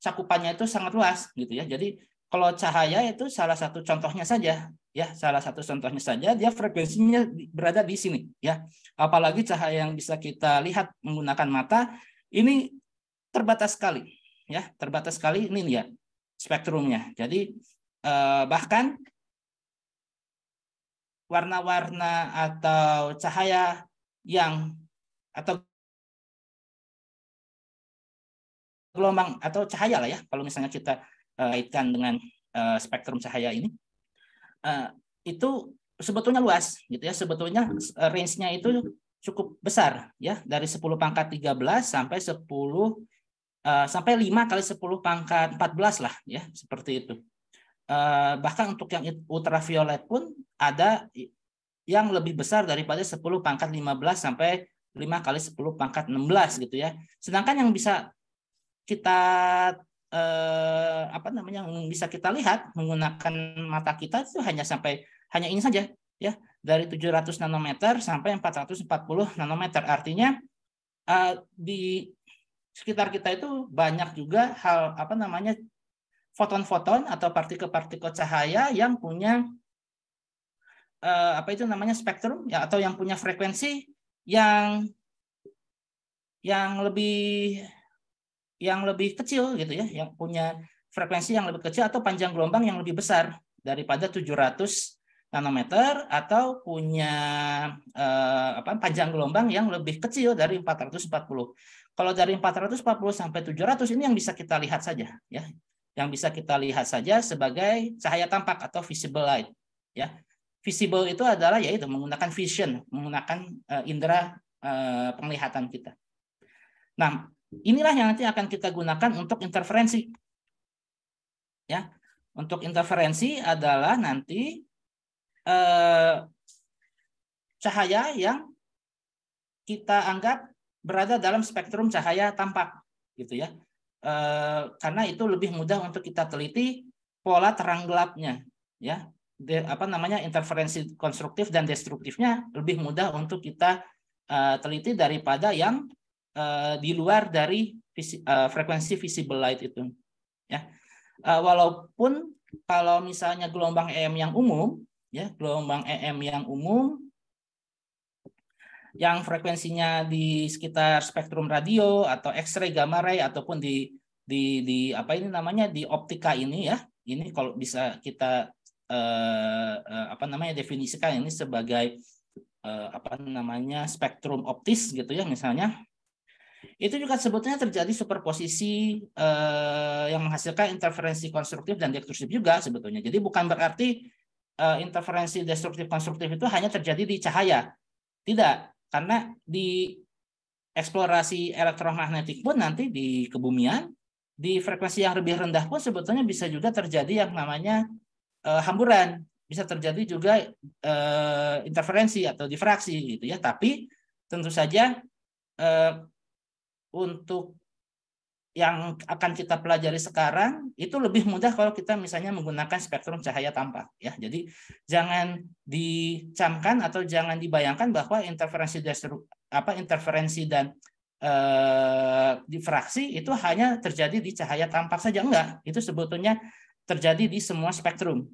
cakupannya itu sangat luas gitu ya. Jadi kalau cahaya itu salah satu contohnya saja ya salah satu contohnya saja dia frekuensinya berada di sini ya apalagi cahaya yang bisa kita lihat menggunakan mata ini terbatas sekali ya terbatas sekali ini ya spektrumnya. Jadi eh, bahkan warna-warna atau cahaya yang atau gelombang atau cahaya lah ya kalau misalnya kita eh, kaitkan dengan eh, spektrum cahaya ini itu sebetulnya luas gitu ya sebetulnya range-nya itu cukup besar ya dari 10 pangkat 13 sampai 10 Eh, sampai 5 kali 10 pangkat 14 lah ya seperti itu. Eh, bahkan untuk yang ultraviolet pun ada yang lebih besar daripada 10 pangkat 15 sampai 5 kali 10 pangkat 16 gitu ya. Sedangkan yang bisa kita eh, apa namanya yang bisa kita lihat menggunakan mata kita itu hanya sampai hanya ini saja ya dari 700 nanometer sampai 440 nanometer artinya di sekitar kita itu banyak juga hal apa namanya foton-foton atau partikel-partikel cahaya yang punya eh, apa itu namanya spektrum ya atau yang punya frekuensi yang yang lebih yang lebih kecil gitu ya yang punya frekuensi yang lebih kecil atau panjang gelombang yang lebih besar daripada 700 nanometer atau punya eh, apa, panjang gelombang yang lebih kecil dari 440. Kalau dari 440 sampai 700 ini yang bisa kita lihat saja ya. Yang bisa kita lihat saja sebagai cahaya tampak atau visible light ya. Visible itu adalah yaitu menggunakan vision, menggunakan eh, indera eh, penglihatan kita. Nah, inilah yang nanti akan kita gunakan untuk interferensi. Ya, untuk interferensi adalah nanti Eh, cahaya yang kita anggap berada dalam spektrum cahaya tampak gitu ya e, karena itu lebih mudah untuk kita teliti pola terang gelapnya ya De, apa namanya interferensi konstruktif dan destruktifnya lebih mudah untuk kita e, teliti daripada yang e, di luar dari visi, e, frekuensi visible light itu ya e, walaupun kalau misalnya gelombang EM yang umum ya gelombang EM yang umum yang frekuensinya di sekitar spektrum radio atau X-ray, gamma ray ataupun di di di apa ini namanya di optika ini ya. Ini kalau bisa kita eh, eh, apa namanya definisikan ini sebagai eh, apa namanya spektrum optis gitu ya misalnya. Itu juga sebetulnya terjadi superposisi eh, yang menghasilkan interferensi konstruktif dan destruktif juga sebetulnya. Jadi bukan berarti uh, interferensi destruktif konstruktif itu hanya terjadi di cahaya. Tidak, karena di eksplorasi elektromagnetik pun nanti di kebumian di frekuensi yang lebih rendah pun sebetulnya bisa juga terjadi yang namanya uh, hamburan, bisa terjadi juga uh, interferensi atau difraksi gitu ya. Tapi tentu saja uh, untuk yang akan kita pelajari sekarang itu lebih mudah kalau kita misalnya menggunakan spektrum cahaya tampak ya. Jadi jangan dicamkan atau jangan dibayangkan bahwa interferensi destru, apa interferensi dan eh, difraksi itu hanya terjadi di cahaya tampak saja enggak. Itu sebetulnya terjadi di semua spektrum.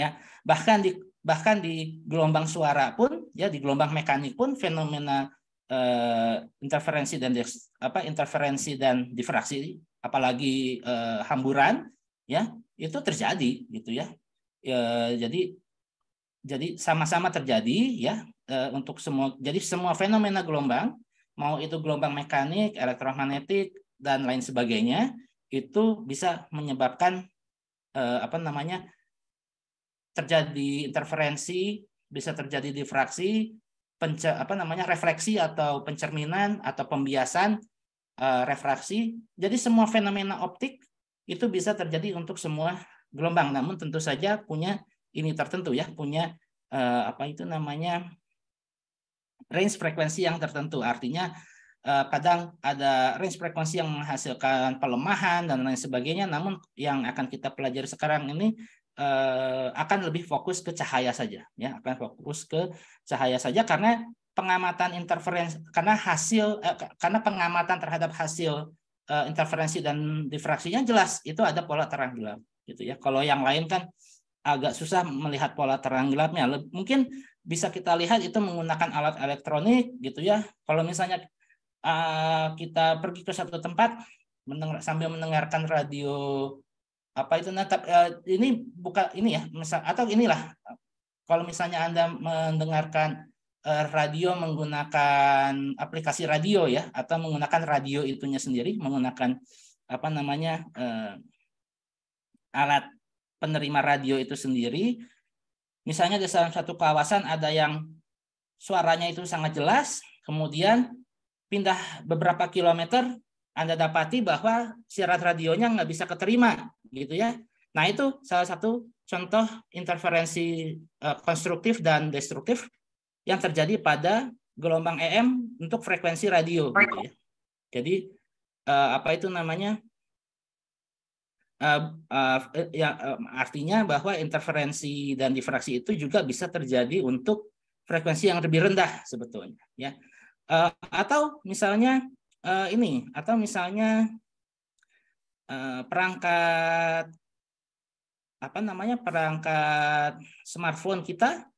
Ya, bahkan di bahkan di gelombang suara pun ya di gelombang mekanik pun fenomena Eh, interferensi dan apa interferensi dan difraksi apalagi eh, hamburan ya itu terjadi gitu ya e, jadi jadi sama-sama terjadi ya e, untuk semua jadi semua fenomena gelombang mau itu gelombang mekanik elektromagnetik dan lain sebagainya itu bisa menyebabkan e, apa namanya terjadi interferensi bisa terjadi difraksi penca, apa namanya refleksi atau pencerminan atau pembiasan uh, refraksi. Jadi semua fenomena optik itu bisa terjadi untuk semua gelombang. Namun tentu saja punya ini tertentu ya, punya uh, apa itu namanya range frekuensi yang tertentu. Artinya uh, kadang ada range frekuensi yang menghasilkan pelemahan dan lain sebagainya. Namun yang akan kita pelajari sekarang ini eh, akan lebih fokus ke cahaya saja ya akan fokus ke cahaya saja karena pengamatan interferensi karena hasil eh, karena pengamatan terhadap hasil eh, interferensi dan difraksinya jelas itu ada pola terang gelap gitu ya kalau yang lain kan agak susah melihat pola terang gelapnya mungkin bisa kita lihat itu menggunakan alat elektronik gitu ya kalau misalnya eh, kita pergi ke satu tempat mendengar, sambil mendengarkan radio apa itu nah eh, ini buka ini ya misal atau inilah kalau misalnya anda mendengarkan eh, radio menggunakan aplikasi radio ya atau menggunakan radio itunya sendiri menggunakan apa namanya eh, alat penerima radio itu sendiri misalnya di dalam satu kawasan ada yang suaranya itu sangat jelas kemudian pindah beberapa kilometer anda dapati bahwa siaran radionya nggak bisa keterima, gitu ya. Nah itu salah satu contoh interferensi e, konstruktif dan destruktif yang terjadi pada gelombang EM untuk frekuensi radio. Gitu ya. Jadi e, apa itu namanya? E, ya, artinya bahwa interferensi dan difraksi itu juga bisa terjadi untuk frekuensi yang lebih rendah sebetulnya. Ya, atau misalnya uh, ini atau misalnya uh, perangkat apa namanya perangkat smartphone kita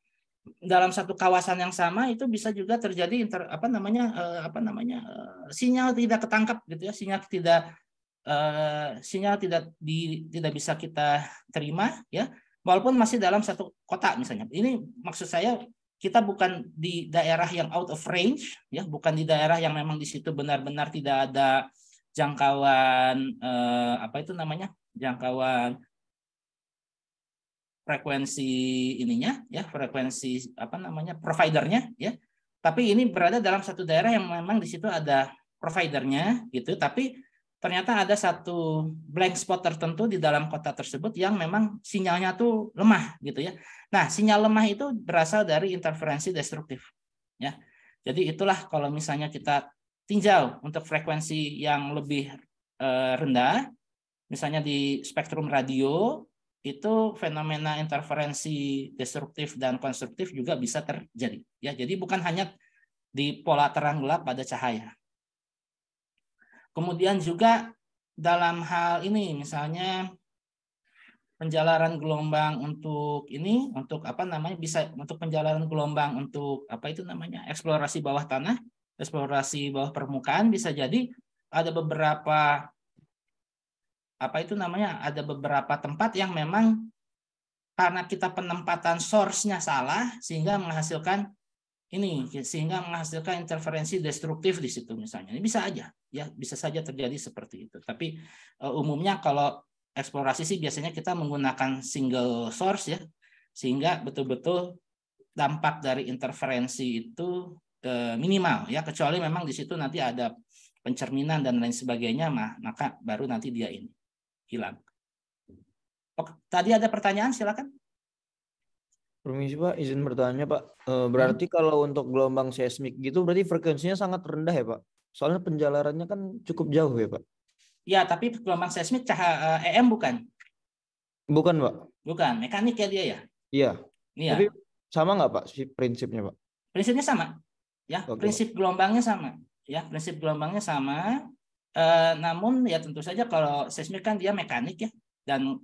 dalam satu kawasan yang sama itu bisa juga terjadi inter, apa namanya uh, apa namanya uh, sinyal tidak ketangkap gitu ya sinyal tidak uh, sinyal tidak di, tidak bisa kita terima ya walaupun masih dalam satu kota misalnya ini maksud saya kita bukan di daerah yang out of range ya bukan di daerah yang memang di situ benar-benar tidak ada jangkauan eh, apa itu namanya jangkauan frekuensi ininya ya frekuensi apa namanya providernya ya tapi ini berada dalam satu daerah yang memang di situ ada providernya gitu tapi ternyata ada satu blank spot tertentu di dalam kota tersebut yang memang sinyalnya tuh lemah gitu ya. Nah, sinyal lemah itu berasal dari interferensi destruktif. Ya. Jadi itulah kalau misalnya kita tinjau untuk frekuensi yang lebih eh, rendah, misalnya di spektrum radio, itu fenomena interferensi destruktif dan konstruktif juga bisa terjadi. Ya, jadi bukan hanya di pola terang gelap pada cahaya, Kemudian juga dalam hal ini misalnya penjalaran gelombang untuk ini untuk apa namanya bisa untuk penjalaran gelombang untuk apa itu namanya eksplorasi bawah tanah, eksplorasi bawah permukaan bisa jadi ada beberapa apa itu namanya ada beberapa tempat yang memang karena kita penempatan source-nya salah sehingga menghasilkan ini sehingga menghasilkan interferensi destruktif di situ misalnya. Ini bisa aja ya, bisa saja terjadi seperti itu. Tapi eh, umumnya kalau eksplorasi sih biasanya kita menggunakan single source ya, sehingga betul-betul dampak dari interferensi itu minimal ya, kecuali memang di situ nanti ada pencerminan dan lain sebagainya, mah, maka baru nanti dia ini hilang. Oke, tadi ada pertanyaan silakan. Permisi Pak, izin bertanya Pak. E, hmm. Berarti hmm. kalau untuk gelombang seismik gitu berarti frekuensinya sangat rendah ya Pak? Soalnya penjalarannya kan cukup jauh ya Pak? Ya, tapi gelombang seismik cahaya EM e bukan? Bukan Pak. Bukan, mekanik ya dia ya? Iya. Ya. Tapi sama nggak Pak prinsipnya Pak? Prinsipnya sama. Ya, okay. prinsip gelombangnya sama. Ya, prinsip gelombangnya sama. E, namun ya tentu saja kalau seismik kan dia mekanik ya. Dan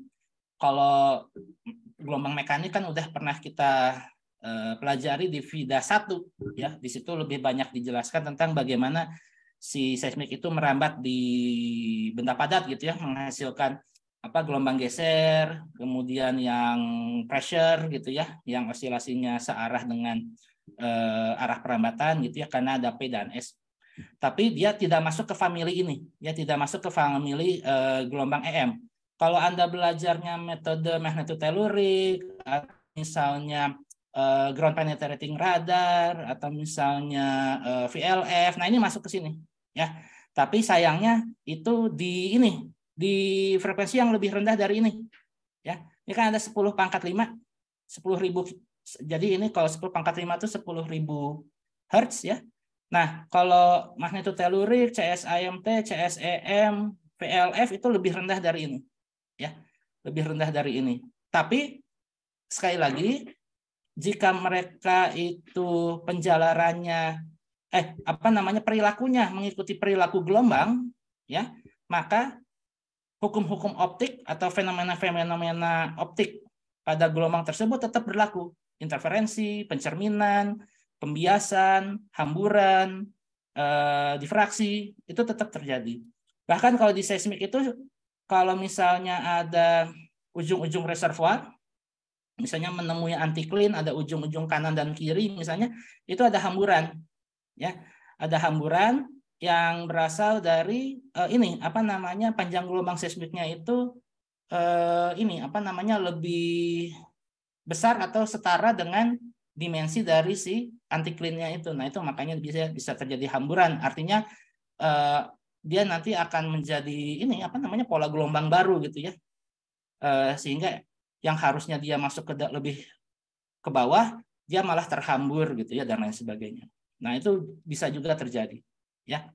kalau gelombang mekanik kan udah pernah kita uh, pelajari di vida 1 ya. Di situ lebih banyak dijelaskan tentang bagaimana si seismik itu merambat di benda padat gitu ya, menghasilkan apa gelombang geser, kemudian yang pressure gitu ya, yang osilasinya searah dengan uh, arah perambatan gitu ya karena ada P dan S. Tapi dia tidak masuk ke family ini, ya tidak masuk ke family uh, gelombang EM. Kalau Anda belajarnya metode magnetotelurik, misalnya uh, ground penetrating radar, atau misalnya uh, eh, VLF, nah ini masuk ke sini. ya. Tapi sayangnya itu di ini, di frekuensi yang lebih rendah dari ini. ya. Ini kan ada 10 pangkat 5, 10 ribu. Jadi ini kalau 10 pangkat 5 itu 10 ribu Hertz ya. Nah, kalau magnetotelurik, CSIMT, CSEM, PLF itu lebih rendah dari ini ya lebih rendah dari ini tapi sekali lagi jika mereka itu penjalarannya eh apa namanya perilakunya mengikuti perilaku gelombang ya maka hukum-hukum optik atau fenomena-fenomena optik pada gelombang tersebut tetap berlaku interferensi pencerminan pembiasan hamburan eh, difraksi itu tetap terjadi bahkan kalau di seismik itu kalau misalnya ada ujung-ujung reservoir, misalnya menemui antiklin, ada ujung-ujung kanan dan kiri, misalnya itu ada hamburan, ya, ada hamburan yang berasal dari uh, ini apa namanya panjang gelombang seismiknya itu uh, ini apa namanya lebih besar atau setara dengan dimensi dari si antiklinnya itu. Nah itu makanya bisa bisa terjadi hamburan. Artinya eh, dia nanti akan menjadi ini apa namanya pola gelombang baru gitu ya eh, sehingga yang harusnya dia masuk ke lebih ke bawah dia malah terhambur gitu ya dan lain sebagainya nah itu bisa juga terjadi ya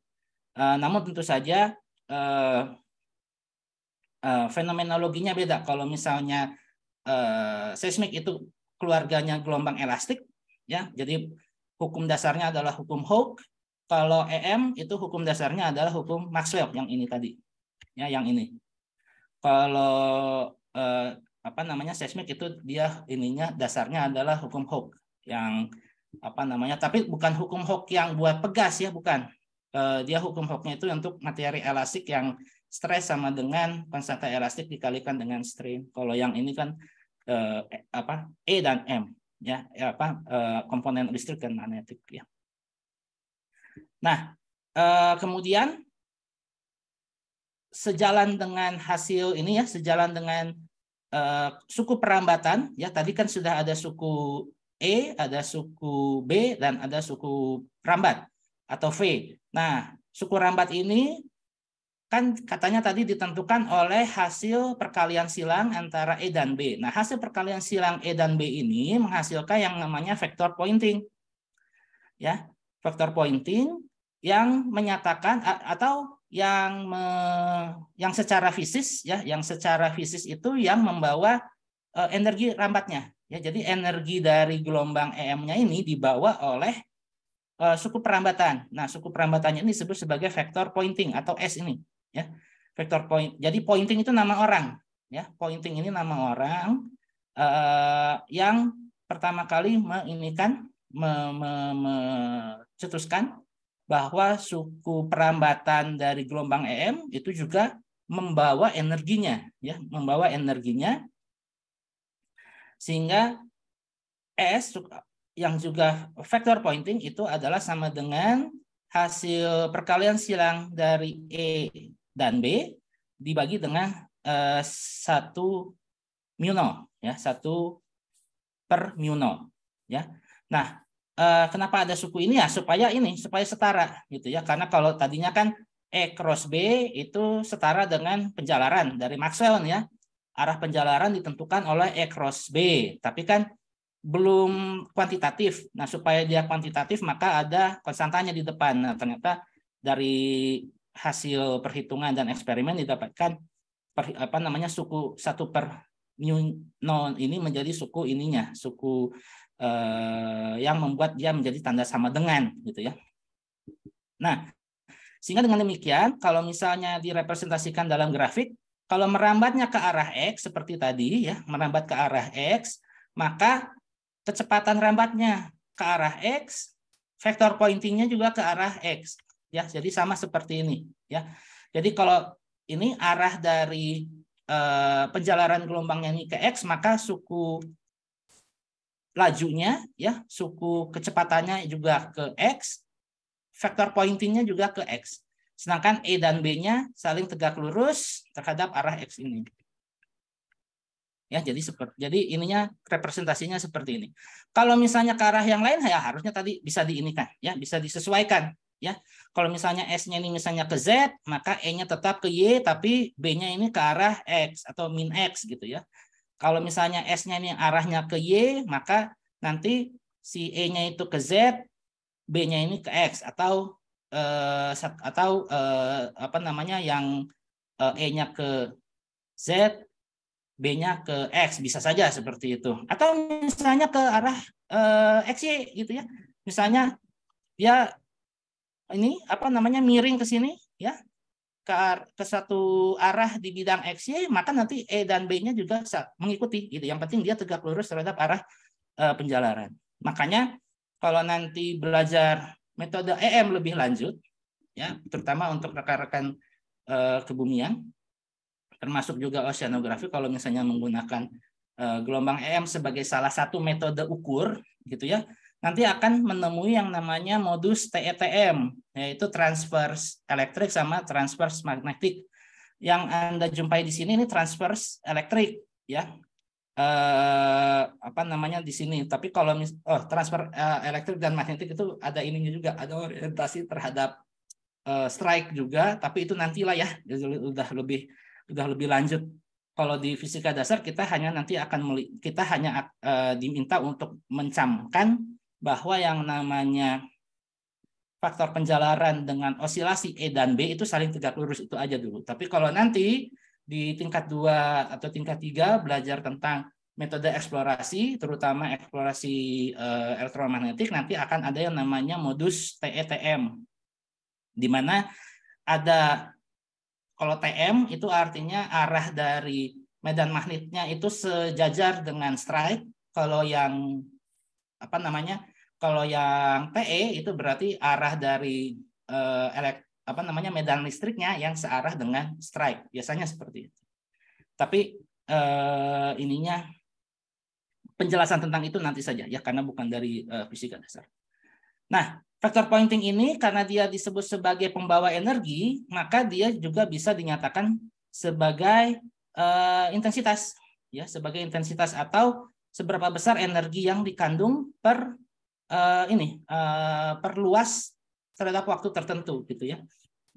eh, namun tentu saja eh, fenomenologinya beda kalau misalnya seismik itu keluarganya gelombang elastik ya jadi hukum dasarnya adalah hukum Hooke kalau EM itu hukum dasarnya adalah hukum Maxwell yang ini tadi. Ya, yang ini. Kalau eh, apa namanya seismik itu dia ininya dasarnya adalah hukum Hooke yang apa namanya tapi bukan hukum Hooke yang buat pegas ya bukan eh, dia hukum Hooke-nya itu untuk materi elastik yang stres sama dengan konstanta elastik dikalikan dengan strain kalau yang ini kan eh, e, apa E dan M ya e, apa eh, komponen listrik dan magnetik ya Nah, eh, kemudian sejalan dengan hasil ini ya, sejalan dengan eh, suku perambatan ya. Tadi kan sudah ada suku E, ada suku B dan ada suku rambat atau V. Nah, suku rambat ini kan katanya tadi ditentukan oleh hasil perkalian silang antara E dan B. Nah, hasil perkalian silang E dan B ini menghasilkan yang namanya vektor pointing. Ya vektor pointing yang menyatakan atau yang me, yang secara fisis ya, yang secara fisis itu yang membawa uh, energi rambatnya ya. Jadi energi dari gelombang EM-nya ini dibawa oleh uh, suku perambatan. Nah, suku perambatannya ini disebut sebagai vektor pointing atau S ini ya. Vektor point. Jadi pointing itu nama orang ya. Pointing ini nama orang uh, yang pertama kali menginikan mencetuskan bahwa suku perambatan dari gelombang EM itu juga membawa energinya ya membawa energinya sehingga S yang juga vector pointing itu adalah sama dengan hasil perkalian silang dari E dan B dibagi dengan eh, satu mu 0 ya satu per mu 0 ya Nah, eh, kenapa ada suku ini ya supaya ini supaya setara gitu ya. Karena kalau tadinya kan E cross B itu setara dengan penjalaran dari Maxwell ya. Arah penjalaran ditentukan oleh E cross B, tapi kan belum kuantitatif. Nah, supaya dia kuantitatif maka ada konstantanya di depan. Nah, ternyata dari hasil perhitungan dan eksperimen didapatkan per, apa namanya suku satu per mu non ini menjadi suku ininya, suku eh, yang membuat dia menjadi tanda sama dengan gitu ya. Nah, sehingga dengan demikian kalau misalnya direpresentasikan dalam grafik, kalau merambatnya ke arah x seperti tadi ya, merambat ke arah x, maka kecepatan rambatnya ke arah x, vektor pointingnya juga ke arah x. Ya, jadi sama seperti ini ya. Jadi kalau ini arah dari eh, penjalaran gelombangnya ini ke x, maka suku lajunya ya suku kecepatannya juga ke x vektor pointingnya juga ke x sedangkan e dan b-nya saling tegak lurus terhadap arah x ini ya jadi seperti jadi ininya representasinya seperti ini kalau misalnya ke arah yang lain ya harusnya tadi bisa diinikan ya bisa disesuaikan ya kalau misalnya s-nya ini misalnya ke z maka e-nya tetap ke y tapi b-nya ini ke arah x atau min x gitu ya kalau misalnya S-nya ini arahnya ke Y, maka nanti si E-nya itu ke Z, B-nya ini ke X atau eh, atau eh, apa namanya yang eh, E-nya ke Z, B-nya ke X bisa saja seperti itu. Atau misalnya ke arah eh, XY gitu ya. Misalnya ya ini apa namanya miring ke sini ya ke, ke satu arah di bidang X, Y, ya, maka nanti E dan B-nya juga mengikuti. Gitu. Yang penting dia tegak lurus terhadap arah uh, eh, penjalaran. Makanya kalau nanti belajar metode EM lebih lanjut, ya terutama untuk rekan-rekan uh, kebumian, termasuk juga oceanografi, kalau misalnya menggunakan uh, gelombang EM sebagai salah satu metode ukur, gitu ya, nanti akan menemui yang namanya modus TETM, yaitu transverse elektrik sama transverse magnetik. Yang Anda jumpai di sini ini transverse elektrik, ya. Eh, apa namanya di sini. Tapi kalau mis oh, transfer eh, elektrik dan magnetik itu ada ininya juga, ada orientasi terhadap eh, strike juga, tapi itu nantilah ya, sudah lebih sudah lebih lanjut kalau di fisika dasar kita hanya nanti akan kita hanya uh, diminta untuk mencamkan bahwa yang namanya faktor penjalaran dengan osilasi E dan B itu saling tegak lurus itu aja dulu. Tapi kalau nanti di tingkat 2 atau tingkat 3 belajar tentang metode eksplorasi, terutama eksplorasi eh, elektromagnetik, nanti akan ada yang namanya modus TETM. Di mana ada, kalau TM itu artinya arah dari medan magnetnya itu sejajar dengan strike, kalau yang apa namanya kalau yang PE itu berarti arah dari uh, elek, apa namanya medan listriknya yang searah dengan strike biasanya seperti itu tapi uh, ininya penjelasan tentang itu nanti saja ya karena bukan dari uh, fisika dasar nah Faktor pointing ini karena dia disebut sebagai pembawa energi, maka dia juga bisa dinyatakan sebagai uh, intensitas, ya, sebagai intensitas atau seberapa besar energi yang dikandung per uh, ini uh, eh, per luas terhadap waktu tertentu gitu ya.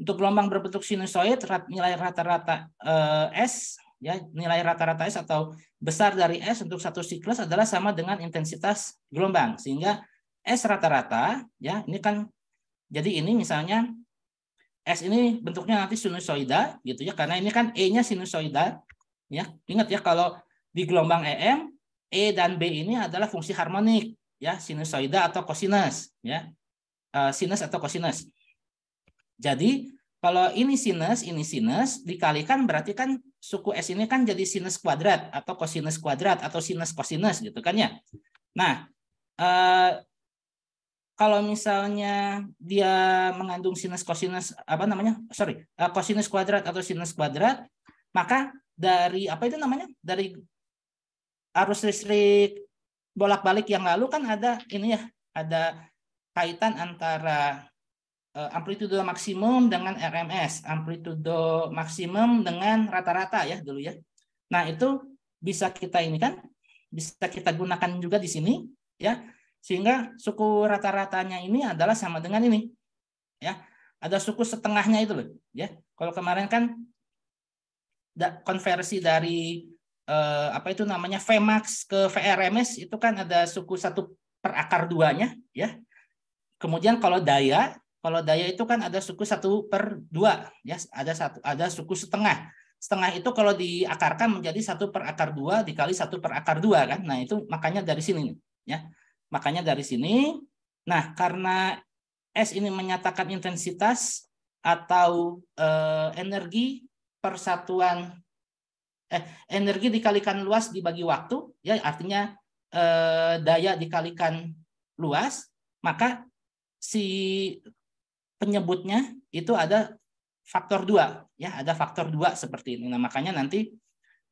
Untuk gelombang berbentuk sinusoid rat, nilai rata-rata uh, S ya nilai rata-rata S atau besar dari S untuk satu siklus adalah sama dengan intensitas gelombang sehingga S rata-rata ya ini kan jadi ini misalnya S ini bentuknya nanti sinusoida gitu ya karena ini kan E-nya sinusoida ya ingat ya kalau di gelombang EM E dan B ini adalah fungsi harmonik ya sinusoida atau kosinus ya eh, sinus atau kosinus. Jadi kalau ini sinus, ini sinus dikalikan berarti kan suku S ini kan jadi sinus kuadrat atau kosinus kuadrat atau sinus kosinus gitu kan ya. Nah, eh, kalau misalnya dia mengandung sinus kosinus apa namanya? sorry, eh, kosinus kuadrat atau sinus kuadrat, maka dari apa itu namanya? dari arus listrik bolak-balik yang lalu kan ada ini ya, ada kaitan antara eh, amplitudo maksimum dengan RMS, amplitudo maksimum dengan rata-rata ya dulu ya. Nah, itu bisa kita ini kan bisa kita gunakan juga di sini ya. Sehingga suku rata-ratanya ini adalah sama dengan ini. Ya. Ada suku setengahnya itu loh, ya. Kalau kemarin kan konversi dari eh, apa itu namanya Vmax ke VRMS itu kan ada suku satu per akar duanya ya. Kemudian kalau daya, kalau daya itu kan ada suku satu per dua ya, ada satu ada suku setengah. Setengah itu kalau diakarkan menjadi satu per akar dua dikali satu per akar dua kan. Nah itu makanya dari sini ya. Makanya dari sini. Nah karena S ini menyatakan intensitas atau eh, energi persatuan eh, energi dikalikan luas dibagi waktu, ya artinya eh, daya dikalikan luas, maka si penyebutnya itu ada faktor dua, ya ada faktor dua seperti ini. Nah makanya nanti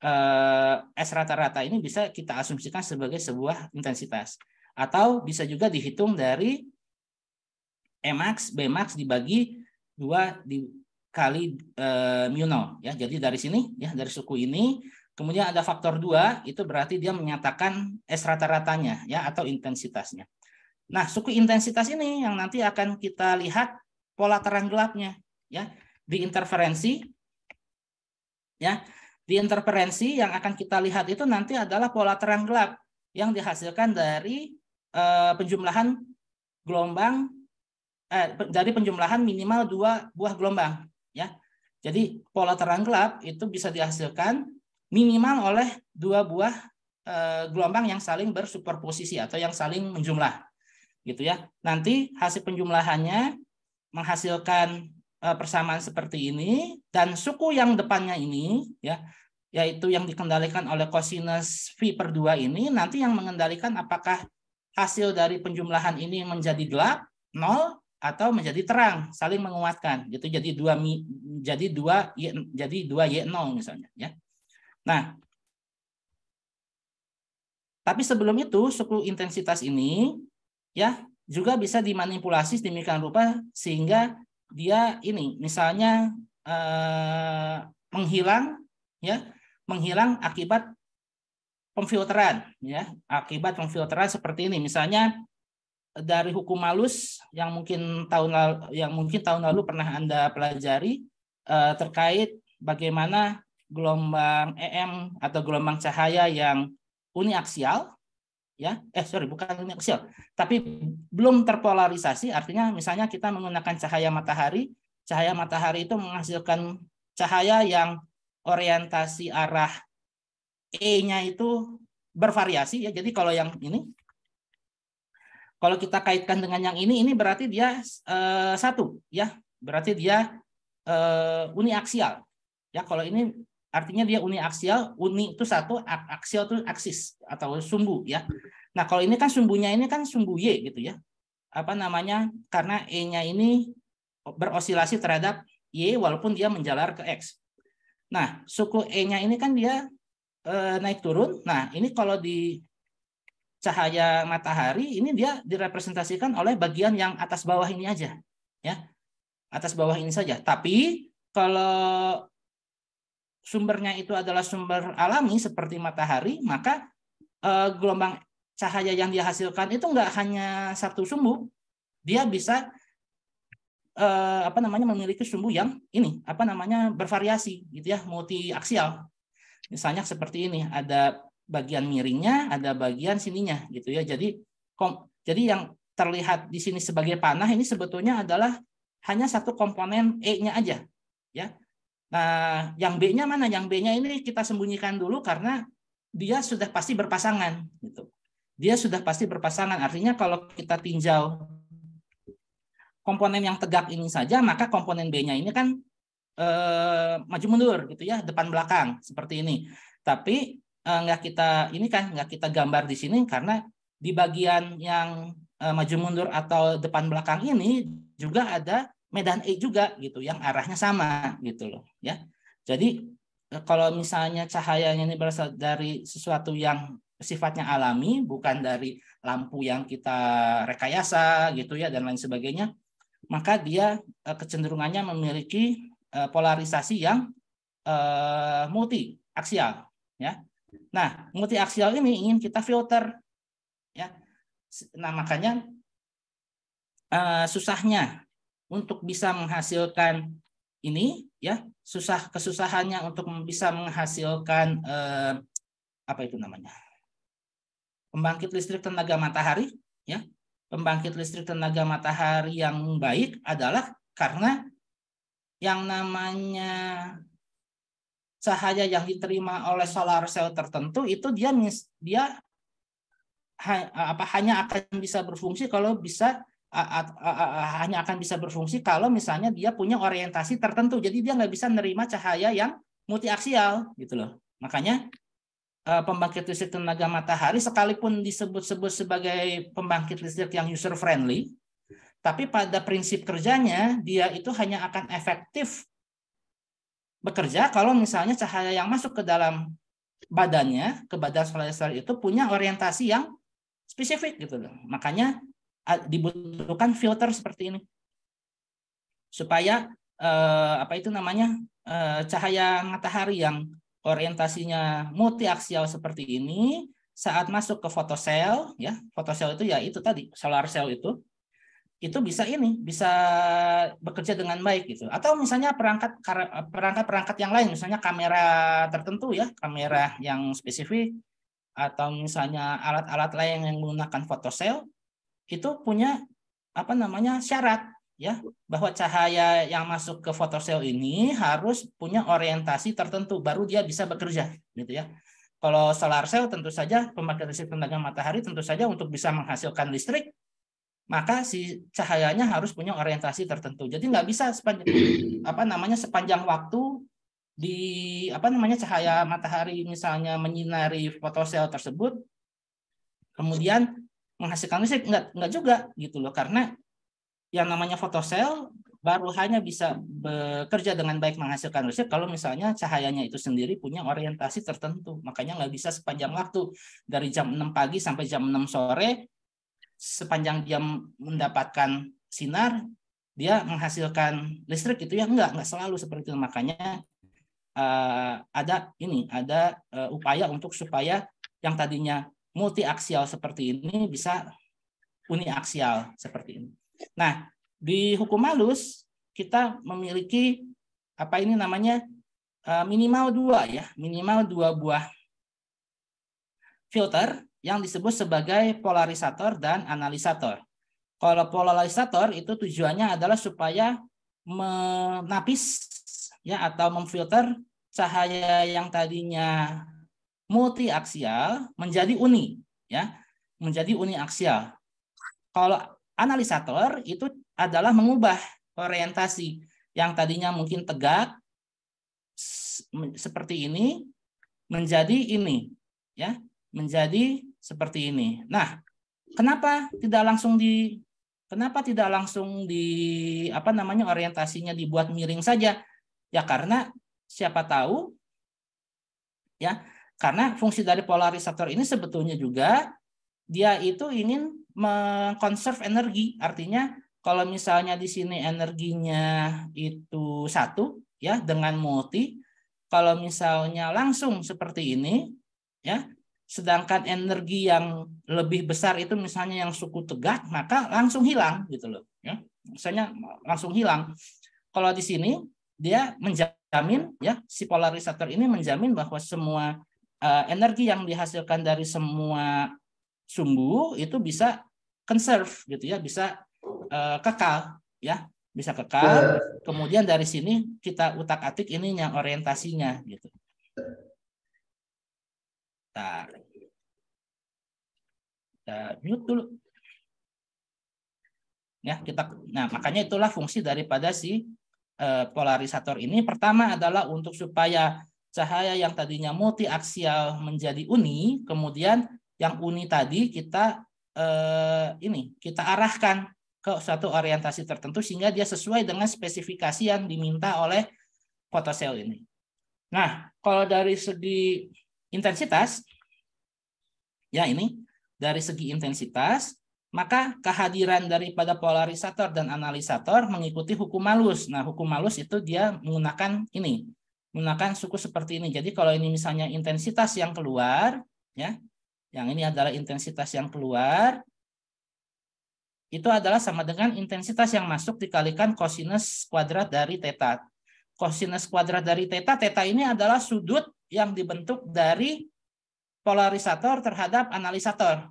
eh, S rata-rata ini bisa kita asumsikan sebagai sebuah intensitas, atau bisa juga dihitung dari Emax, Bmax dibagi dua kali e, mu 0 ya. Jadi dari sini ya dari suku ini kemudian ada faktor dua itu berarti dia menyatakan S rata-ratanya ya atau intensitasnya. Nah, suku intensitas ini yang nanti akan kita lihat pola terang gelapnya ya di interferensi ya di interferensi yang akan kita lihat itu nanti adalah pola terang gelap yang dihasilkan dari e, penjumlahan gelombang eh, dari penjumlahan minimal dua buah gelombang ya. Jadi pola terang gelap itu bisa dihasilkan minimal oleh dua buah e, gelombang yang saling bersuperposisi atau yang saling menjumlah. Gitu ya. Nanti hasil penjumlahannya menghasilkan e, persamaan seperti ini dan suku yang depannya ini ya yaitu yang dikendalikan oleh kosinus v per dua ini nanti yang mengendalikan apakah hasil dari penjumlahan ini menjadi gelap, nol, atau menjadi terang, saling menguatkan. Gitu jadi dua mi jadi dua y, jadi dua y 0 misalnya ya. Nah, tapi sebelum itu suku intensitas ini ya juga bisa dimanipulasi demikian rupa sehingga dia ini misalnya eh, menghilang ya menghilang akibat pemfilteran ya akibat pemfilteran seperti ini misalnya dari hukum malus yang mungkin tahun lalu yang mungkin tahun lalu pernah Anda pelajari uh, terkait bagaimana gelombang EM atau gelombang cahaya yang uniaksial ya eh sorry bukan uniaksial tapi belum terpolarisasi artinya misalnya kita menggunakan cahaya matahari cahaya matahari itu menghasilkan cahaya yang orientasi arah E-nya itu bervariasi ya jadi kalau yang ini kalau kita kaitkan dengan yang ini, ini berarti dia uh, satu, ya. Berarti dia uh, uniaksial. Ya, kalau ini artinya dia uniaksial, uni itu satu, aksial itu aksis atau sumbu, ya. Nah, kalau ini kan sumbunya ini kan sumbu y gitu ya. Apa namanya? Karena e-nya ini berosilasi terhadap y walaupun dia menjalar ke x. Nah, suku e-nya ini kan dia eh, naik turun. Nah, ini kalau di cahaya matahari ini dia direpresentasikan oleh bagian yang atas bawah ini aja ya atas bawah ini saja tapi kalau sumbernya itu adalah sumber alami seperti matahari maka eh, gelombang cahaya yang dihasilkan itu nggak hanya satu sumbu dia bisa eh, apa namanya memiliki sumbu yang ini apa namanya bervariasi gitu ya multi aksial misalnya seperti ini ada bagian miringnya, ada bagian sininya gitu ya. Jadi kom, jadi yang terlihat di sini sebagai panah ini sebetulnya adalah hanya satu komponen E-nya aja ya. Nah, yang B-nya mana? Yang B-nya ini kita sembunyikan dulu karena dia sudah pasti berpasangan gitu. Dia sudah pasti berpasangan. Artinya kalau kita tinjau komponen yang tegak ini saja, maka komponen B-nya ini kan eh, maju mundur gitu ya, depan belakang seperti ini. Tapi Eh, nggak kita ini kan nggak kita gambar di sini karena di bagian yang eh, maju mundur atau depan belakang ini juga ada medan E juga gitu yang arahnya sama gitu loh ya. Jadi eh, kalau misalnya cahayanya ini berasal dari sesuatu yang sifatnya alami bukan dari lampu yang kita rekayasa gitu ya dan lain sebagainya maka dia kecenderungannya memiliki polarisasi yang multi aksial ya Nah, multi aksial ini ingin kita filter. Ya. Nah, makanya uh, susahnya untuk bisa menghasilkan ini ya, susah kesusahannya untuk bisa menghasilkan uh, apa itu namanya? Pembangkit listrik tenaga matahari ya. Pembangkit listrik tenaga matahari yang baik adalah karena yang namanya cahaya yang diterima oleh solar cell tertentu itu dia dia ha, apa hanya akan bisa berfungsi kalau bisa a, a, a, hanya akan bisa berfungsi kalau misalnya dia punya orientasi tertentu. Jadi dia nggak bisa nerima cahaya yang multiaksial gitu loh. Makanya e, pembangkit listrik tenaga matahari sekalipun disebut-sebut sebagai pembangkit listrik yang user friendly, tapi pada prinsip kerjanya dia itu hanya akan efektif bekerja kalau misalnya cahaya yang masuk ke dalam badannya, ke badan solar itu punya orientasi yang spesifik gitu loh. Makanya dibutuhkan filter seperti ini supaya eh, apa itu namanya eh, cahaya matahari yang orientasinya multiaksial seperti ini saat masuk ke fotosel ya fotosel itu ya itu tadi solar cell itu itu bisa ini bisa bekerja dengan baik gitu atau misalnya perangkat perangkat perangkat yang lain misalnya kamera tertentu ya kamera yang spesifik atau misalnya alat-alat lain yang menggunakan fotosel itu punya apa namanya syarat ya bahwa cahaya yang masuk ke fotosel ini harus punya orientasi tertentu baru dia bisa bekerja gitu ya kalau solar cell tentu saja pemakai listrik tenaga matahari tentu saja untuk bisa menghasilkan listrik maka si cahayanya harus punya orientasi tertentu. Jadi nggak bisa sepanjang apa namanya sepanjang waktu di apa namanya cahaya matahari misalnya menyinari fotosel tersebut kemudian menghasilkan listrik nggak nggak juga gitu loh karena yang namanya fotosel baru hanya bisa bekerja dengan baik menghasilkan listrik kalau misalnya cahayanya itu sendiri punya orientasi tertentu makanya nggak bisa sepanjang waktu dari jam 6 pagi sampai jam 6 sore sepanjang dia mendapatkan sinar dia menghasilkan listrik itu ya enggak enggak selalu seperti itu makanya uh, ada ini ada uh, upaya untuk supaya yang tadinya multiaksial seperti ini bisa uniaksial seperti ini. Nah, di hukum halus kita memiliki apa ini namanya eh, minimal dua ya minimal dua buah filter yang disebut sebagai polarisator dan analisator. Kalau polarisator itu tujuannya adalah supaya menapis ya atau memfilter cahaya yang tadinya multiaksial menjadi uni ya, menjadi aksial. Kalau analisator itu adalah mengubah orientasi yang tadinya mungkin tegak seperti ini menjadi ini ya, menjadi seperti ini. Nah, kenapa tidak langsung di kenapa tidak langsung di apa namanya orientasinya dibuat miring saja? Ya karena siapa tahu ya, karena fungsi dari polarisator ini sebetulnya juga dia itu ingin mengkonserv energi. Artinya kalau misalnya di sini energinya itu satu ya dengan multi, kalau misalnya langsung seperti ini ya sedangkan energi yang lebih besar itu misalnya yang suku tegak maka langsung hilang gitu loh ya misalnya langsung hilang kalau di sini dia menjamin ya si polarisator ini menjamin bahwa semua uh, energi yang dihasilkan dari semua sumbu itu bisa conserve gitu ya bisa uh, kekal ya bisa kekal kemudian dari sini kita utak atik ininya orientasinya gitu kita Kita mute dulu. Ya, kita nah makanya itulah fungsi daripada si eh, polarisator ini. Pertama adalah untuk supaya cahaya yang tadinya multiaksial menjadi uni, kemudian yang uni tadi kita eh, ini kita arahkan ke suatu orientasi tertentu sehingga dia sesuai dengan spesifikasi yang diminta oleh fotosel ini. Nah, kalau dari segi intensitas, ya ini dari segi intensitas, maka kehadiran daripada polarisator dan analisator mengikuti hukum malus. Nah, hukum malus itu dia menggunakan ini, menggunakan suku seperti ini. Jadi kalau ini misalnya intensitas yang keluar, ya, yang ini adalah intensitas yang keluar, itu adalah sama dengan intensitas yang masuk dikalikan kosinus kuadrat dari teta. Kosinus kuadrat dari teta. Teta ini adalah sudut yang dibentuk dari polarisator terhadap analisator.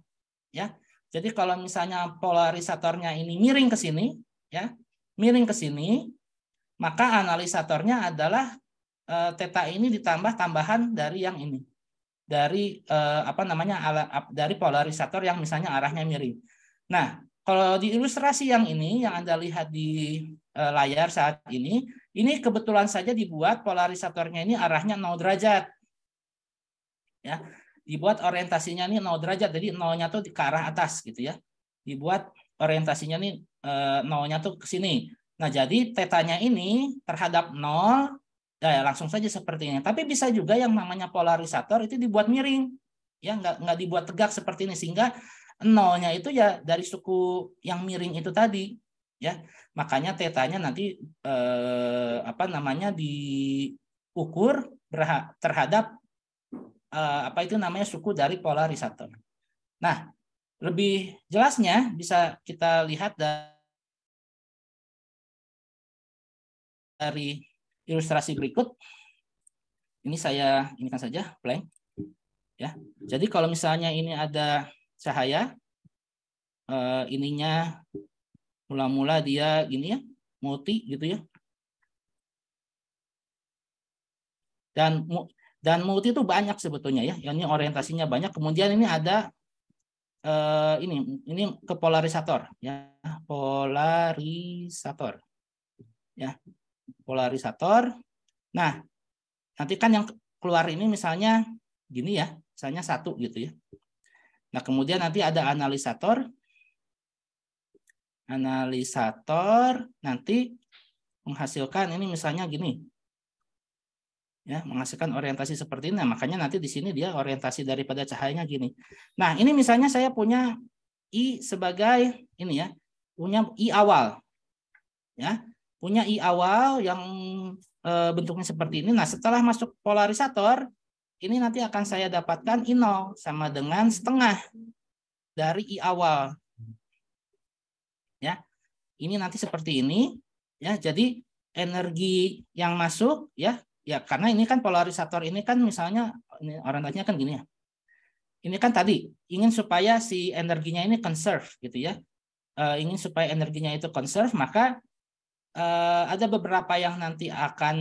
Ya. Jadi kalau misalnya polarisatornya ini miring ke sini, ya, miring ke sini, maka analisatornya adalah e, theta ini ditambah tambahan dari yang ini. Dari e, apa namanya? Ala, dari polarisator yang misalnya arahnya miring. Nah, kalau di ilustrasi yang ini yang Anda lihat di e, layar saat ini, ini kebetulan saja dibuat polarisatornya ini arahnya 0 derajat. Ya, dibuat orientasinya ini 0 derajat, jadi nolnya tuh ke arah atas gitu ya. Dibuat orientasinya nih eh, 0 nolnya tuh ke sini. Nah, jadi tetanya ini terhadap nol ya, ya langsung saja seperti ini. Tapi bisa juga yang namanya polarisator itu dibuat miring. Ya, nggak nggak dibuat tegak seperti ini sehingga nolnya itu ya dari suku yang miring itu tadi ya makanya tetanya nanti eh, apa namanya diukur terhadap eh, apa itu namanya suku dari polarisator. Nah, lebih jelasnya bisa kita lihat dari ilustrasi berikut. Ini saya ini kan saja blank. Ya. Jadi kalau misalnya ini ada cahaya eh, ininya mula-mula dia gini ya, multi gitu ya. Dan dan multi itu banyak sebetulnya ya. Yang ini orientasinya banyak. Kemudian ini ada eh, ini ini ke polarisator ya, polarisator. Ya. Polarisator. Nah, nanti kan yang keluar ini misalnya gini ya, misalnya satu gitu ya. Nah, kemudian nanti ada analisator analisator nanti menghasilkan ini misalnya gini. Ya, menghasilkan orientasi seperti ini. Nah, makanya nanti di sini dia orientasi daripada cahayanya gini. Nah, ini misalnya saya punya I sebagai ini ya, punya I awal. Ya, punya I awal yang e, bentuknya seperti ini. Nah, setelah masuk polarisator, ini nanti akan saya dapatkan I0 sama dengan setengah dari I awal ya. Ini nanti seperti ini ya. Jadi energi yang masuk ya ya karena ini kan polarisator ini kan misalnya ini orang tanya kan gini ya. Ini kan tadi ingin supaya si energinya ini conserve gitu ya. E, ingin supaya energinya itu conserve maka e, ada beberapa yang nanti akan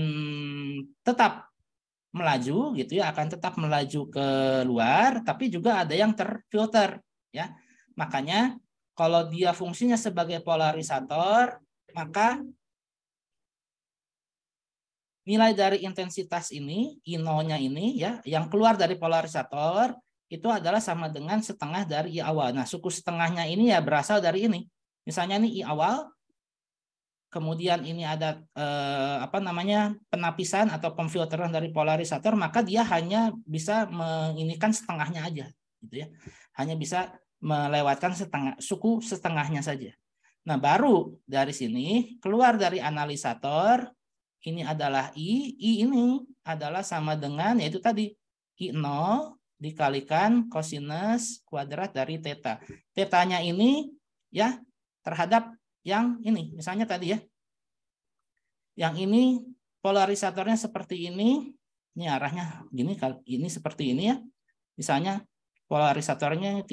tetap melaju gitu ya akan tetap melaju ke luar, tapi juga ada yang terfilter ya. Makanya kalau dia fungsinya sebagai polarisator, maka nilai dari intensitas ini, nya ini ya, yang keluar dari polarisator itu adalah sama dengan setengah dari I awal. Nah, suku setengahnya ini ya berasal dari ini. Misalnya ini I awal, kemudian ini ada eh, apa namanya penapisan atau pemfilteran dari polarisator, maka dia hanya bisa menginikan setengahnya aja, gitu ya. Hanya bisa melewatkan setengah suku setengahnya saja. Nah, baru dari sini keluar dari analisator ini adalah i, i ini adalah sama dengan yaitu tadi i0 dikalikan kosinus kuadrat dari theta. Tetanya ini ya terhadap yang ini misalnya tadi ya. Yang ini polarisatornya seperti ini, ini arahnya gini ini seperti ini ya. Misalnya polarisatornya 30.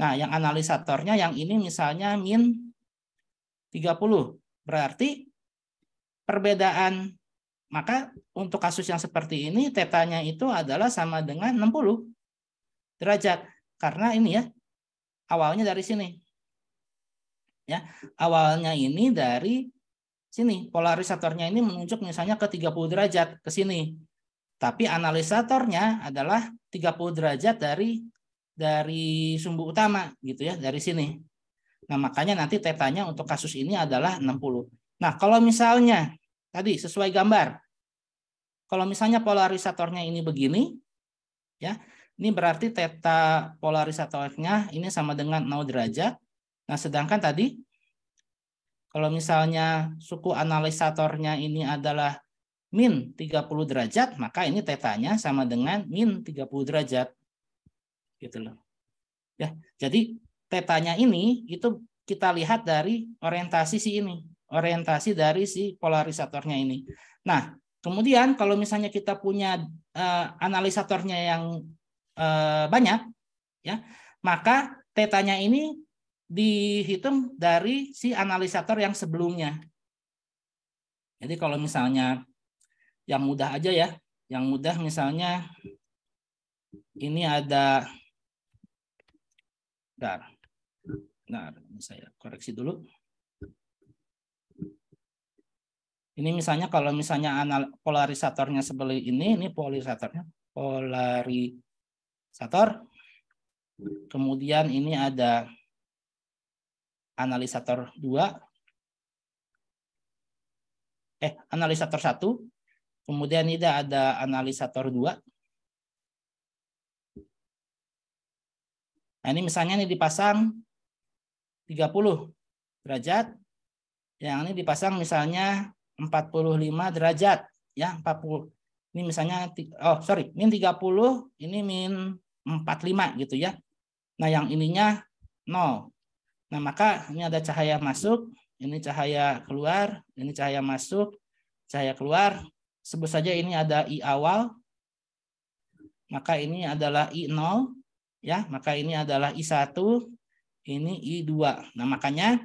Nah, yang analisatornya yang ini misalnya min 30. Berarti perbedaan maka untuk kasus yang seperti ini tetanya itu adalah sama dengan 60 derajat karena ini ya awalnya dari sini. Ya, awalnya ini dari sini polarisatornya ini menunjuk misalnya ke 30 derajat ke sini. Tapi analisatornya adalah 30 derajat dari dari sumbu utama gitu ya, dari sini. Nah, makanya nanti tetanya untuk kasus ini adalah 60. Nah, kalau misalnya tadi sesuai gambar. Kalau misalnya polarisatornya ini begini ya, ini berarti teta polarisatornya ini sama dengan 0 derajat. Nah, sedangkan tadi kalau misalnya suku analisatornya ini adalah min 30 derajat, maka ini tetanya sama dengan min 30 derajat. Gitu loh. Ya, jadi tetanya ini itu kita lihat dari orientasi si ini, orientasi dari si polarisatornya ini. Nah, kemudian kalau misalnya kita punya uh, analisatornya yang uh, banyak, ya, maka tetanya ini dihitung dari si analisator yang sebelumnya. Jadi kalau misalnya yang mudah aja ya. Yang mudah misalnya ini ada bentar. Nah, saya koreksi dulu. Ini misalnya kalau misalnya anal polarisatornya sebelah ini, ini polarisatornya, polarisator. Kemudian ini ada analisator 2. Eh, analisator 1. Kemudian ini ada analisator 2. Nah, ini misalnya ini dipasang 30 derajat. Yang ini dipasang misalnya 45 derajat ya 40. Ini misalnya oh sorry, min 30, ini min 45 gitu ya. Nah, yang ininya 0. Nah, maka ini ada cahaya masuk, ini cahaya keluar, ini cahaya masuk, cahaya keluar sebut saja ini ada i awal, maka ini adalah i0, ya, maka ini adalah i1, ini i2. Nah, makanya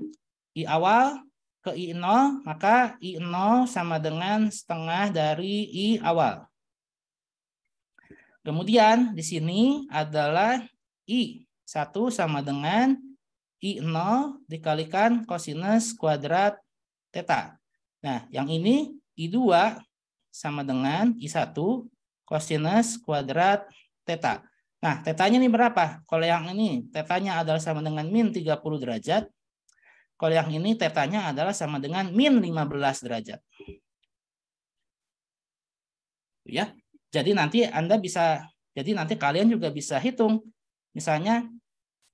i awal ke i0, maka i0 sama dengan setengah dari i awal. Kemudian di sini adalah i1 sama dengan i0 dikalikan kosinus kuadrat theta. Nah, yang ini i2 sama dengan I1 kosinus kuadrat theta. Nah, tetanya ini berapa? Kalau yang ini tetanya adalah sama dengan min 30 derajat. Kalau yang ini tetanya adalah sama dengan min 15 derajat. Ya, jadi nanti Anda bisa, jadi nanti kalian juga bisa hitung. Misalnya,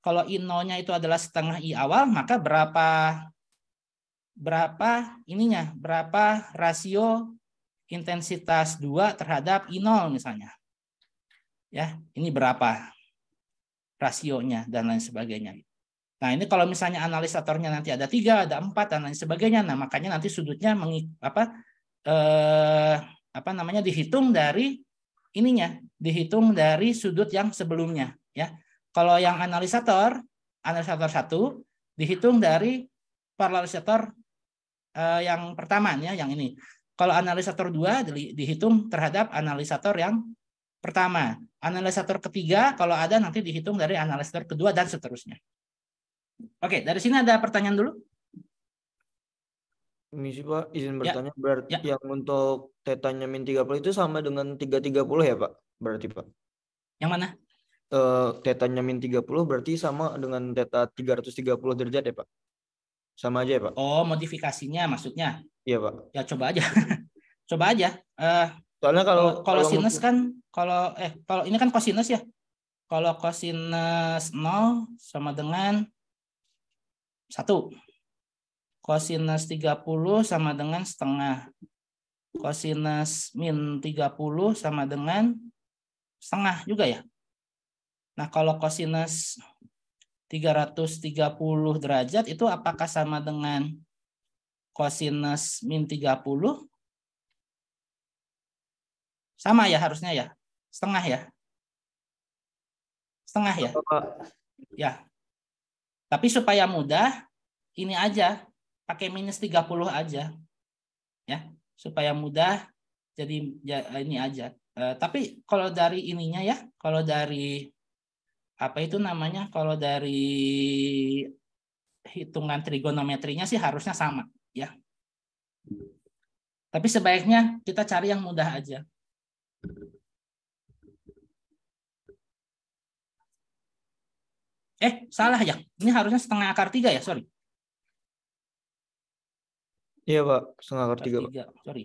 kalau i nya itu adalah setengah i awal, maka berapa berapa ininya, berapa rasio intensitas 2 terhadap I0 misalnya. Ya, ini berapa rasionya dan lain sebagainya. Nah, ini kalau misalnya analisatornya nanti ada tiga, ada empat dan lain sebagainya. Nah, makanya nanti sudutnya mengik, apa eh, apa namanya dihitung dari ininya, dihitung dari sudut yang sebelumnya, ya. Kalau yang analisator, analisator satu dihitung dari paralisator eh, yang ya, yang ini. Kalau analisator dua dihitung terhadap analisator yang pertama. Analisator ketiga kalau ada nanti dihitung dari analisator kedua dan seterusnya. Oke, dari sini ada pertanyaan dulu? Ini sih Pak, izin ya. bertanya. Ya. Berarti ya. yang untuk tetanya min 30 itu sama dengan 330 ya Pak? Berarti Pak? Yang mana? Uh, tetanya min 30 berarti sama dengan teta 330 derajat ya Pak? Sama aja ya Pak? Oh modifikasinya maksudnya? Iya Pak. Ya coba aja. coba aja. Uh, Soalnya kalau kalau, sinus kan kalau eh kalau ini kan kosinus ya. Kalau kosinus 0 sama dengan satu. Kosinus 30 sama dengan setengah. Kosinus min 30 sama dengan setengah juga ya. Nah, kalau kosinus 330 derajat itu apakah sama dengan kosinus min 30? Sama ya harusnya ya? Setengah ya? Setengah ya? Ya. Tapi supaya mudah, ini aja. Pakai minus 30 aja. Ya. Supaya mudah, jadi ya, ini aja. Eh, tapi kalau dari ininya ya, kalau dari apa itu namanya kalau dari hitungan trigonometrinya sih harusnya sama ya. Tapi sebaiknya kita cari yang mudah aja. Eh, salah ya. Ini harusnya setengah akar tiga ya, sorry. Iya, Pak. Setengah akar tiga, Pak. Sorry.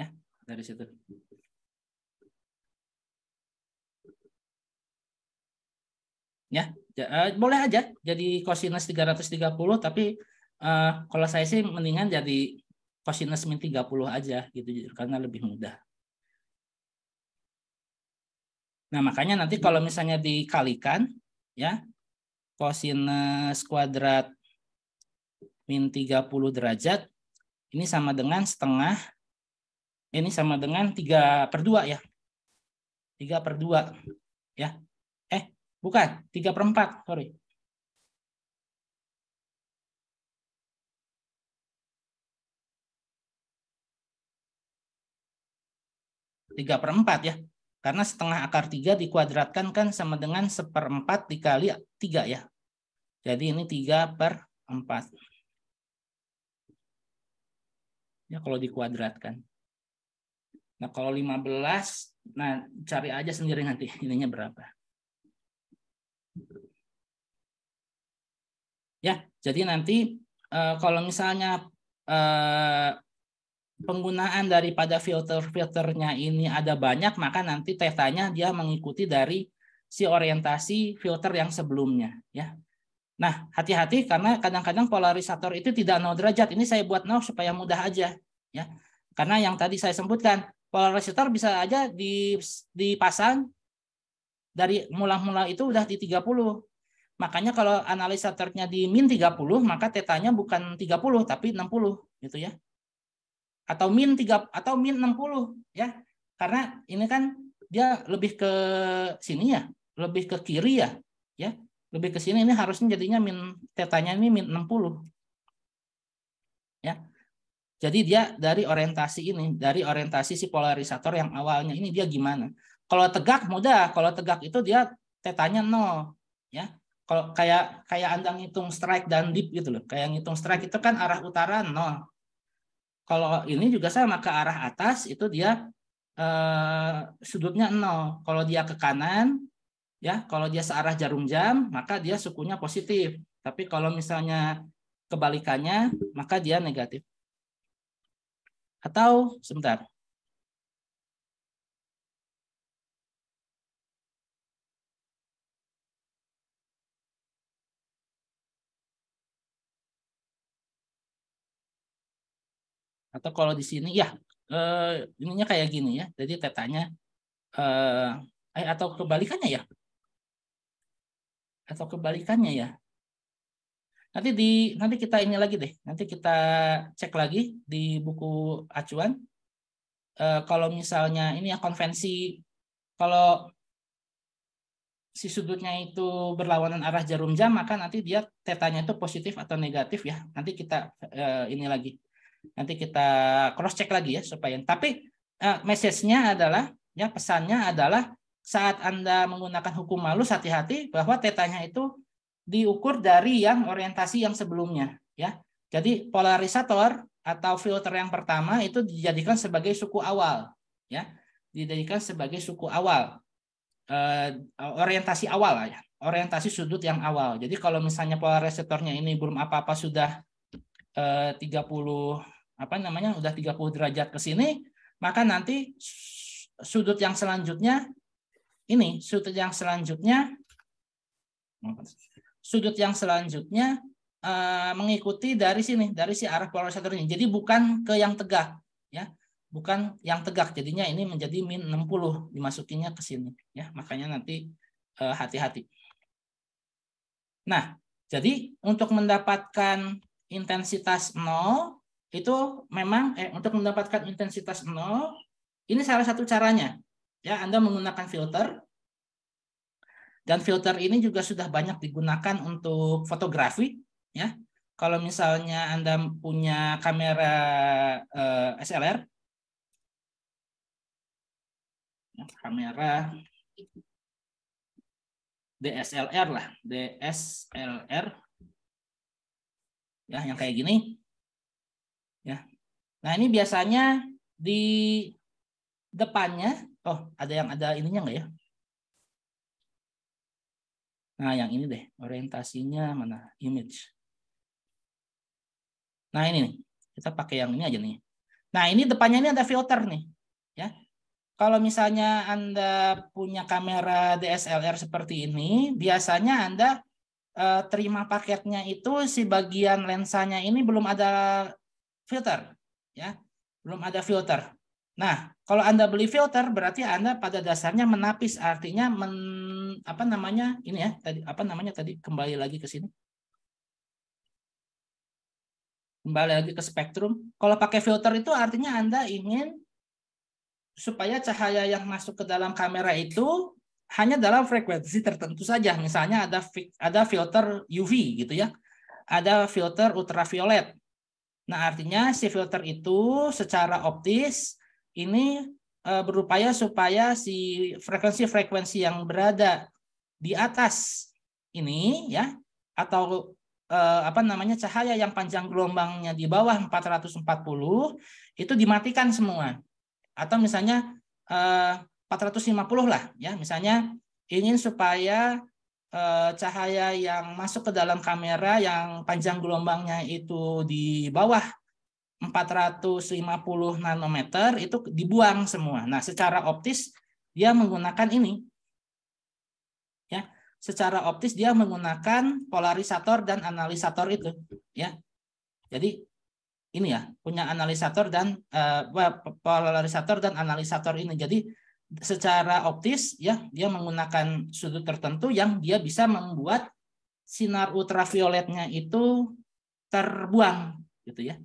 ya dari situ. ya eh, boleh aja jadi cosinus 330 tapi uh, kalau saya sih mendingan jadi cosinus min 30 aja gitu karena lebih mudah. Nah, makanya nanti kalau misalnya dikalikan ya kosinus kuadrat min 30 derajat ini sama dengan setengah ini sama dengan 3 per 2 ya. 3 per 2 ya. Bukan, 3 per 4, sorry. Tiga per empat ya. Karena setengah akar tiga dikuadratkan kan sama dengan seperempat dikali tiga ya. Jadi ini tiga per empat. Ya kalau dikuadratkan. Nah kalau 15, nah cari aja sendiri nanti ininya berapa. Ya, jadi nanti eh, kalau misalnya uh, penggunaan daripada filter-filternya ini ada banyak, maka nanti tetanya dia mengikuti dari si orientasi filter yang sebelumnya. ya. Nah, hati-hati karena kadang-kadang polarisator itu tidak nol derajat. Ini saya buat nol supaya mudah aja. ya. Karena yang tadi saya sebutkan, polarisator bisa aja dipasang dari mula-mula itu udah di 30. Makanya kalau analisa tertnya di min 30, maka tetanya bukan 30 tapi 60 gitu ya. Atau min 3 atau min 60 ya. Karena ini kan dia lebih ke sini ya, lebih ke kiri ya, ya. Lebih ke sini ini harusnya jadinya min tetanya ini min 60. Ya. Jadi dia dari orientasi ini, dari orientasi si polarisator yang awalnya ini dia gimana? Kalau tegak mudah, kalau tegak itu dia tetanya nol, ya. Kalau kayak kayak Anda ngitung strike dan dip gitu loh. Kayak ngitung strike itu kan arah utara nol. Kalau ini juga sama maka arah atas itu dia eh, sudutnya nol. Kalau dia ke kanan, ya kalau dia searah jarum jam maka dia sukunya positif. Tapi kalau misalnya kebalikannya maka dia negatif. Atau sebentar. Atau kalau di sini ya eh, ininya kayak gini ya. Jadi tetanya eh, eh, atau kebalikannya ya. Atau kebalikannya ya. Nanti di nanti kita ini lagi deh. Nanti kita cek lagi di buku acuan. Eh, kalau misalnya ini ya konvensi kalau si sudutnya itu berlawanan arah jarum jam maka nanti dia tetanya itu positif atau negatif ya nanti kita eh, ini lagi Nanti kita cross check lagi ya supaya. Tapi uh, message-nya adalah ya pesannya adalah saat Anda menggunakan hukum malus hati-hati bahwa tetanya itu diukur dari yang orientasi yang sebelumnya ya. Jadi polarisator atau filter yang pertama itu dijadikan sebagai suku awal ya. Dijadikan sebagai suku awal. uh, orientasi awal ya. Orientasi sudut yang awal. Jadi kalau misalnya polarisatornya ini belum apa-apa sudah Eh, tiga 30 apa namanya udah 30 derajat ke sini, maka nanti sudut yang selanjutnya ini sudut yang selanjutnya sudut yang selanjutnya eh, mengikuti dari sini dari si arah polarisator ini. Jadi bukan ke yang tegak ya bukan yang tegak jadinya ini menjadi min 60 dimasukinya ke sini ya makanya nanti eh, hati-hati. nah, jadi untuk mendapatkan intensitas 0 itu memang eh, untuk mendapatkan intensitas 0 ini salah satu caranya. Ya, Anda menggunakan filter. Dan filter ini juga sudah banyak digunakan untuk fotografi, ya. Kalau misalnya Anda punya kamera eh, SLR ya, kamera DSLR lah, DSLR ya yang kayak gini ya nah ini biasanya di depannya oh ada yang ada ininya nggak ya nah yang ini deh orientasinya mana image nah ini nih kita pakai yang ini aja nih nah ini depannya ini ada filter nih ya kalau misalnya Anda punya kamera DSLR seperti ini, biasanya Anda Eh, terima paketnya itu si bagian lensanya ini belum ada filter ya belum ada filter nah kalau anda beli filter berarti anda pada dasarnya menapis artinya men, apa namanya ini ya tadi apa namanya tadi kembali lagi ke sini kembali lagi ke spektrum kalau pakai filter itu artinya anda ingin supaya cahaya yang masuk ke dalam kamera itu hanya dalam frekuensi tertentu saja. Misalnya ada ada filter UV gitu ya. Ada filter ultraviolet. Nah, artinya si filter itu secara optis ini e, berupaya supaya si frekuensi-frekuensi yang berada di atas ini ya atau eh, apa namanya cahaya yang panjang gelombangnya di bawah 440 itu dimatikan semua. Atau misalnya eh, 450 lah ya misalnya ingin supaya eh, cahaya yang masuk ke dalam kamera yang panjang gelombangnya itu di bawah 450 nanometer itu dibuang semua. Nah, secara optis dia menggunakan ini. Ya, secara optis dia menggunakan polarisator dan analisator itu, ya. Jadi ini ya, punya analisator dan uh, polarisator dan analisator ini. Jadi secara optis ya dia menggunakan sudut tertentu yang dia bisa membuat sinar ultravioletnya itu terbuang gitu ya.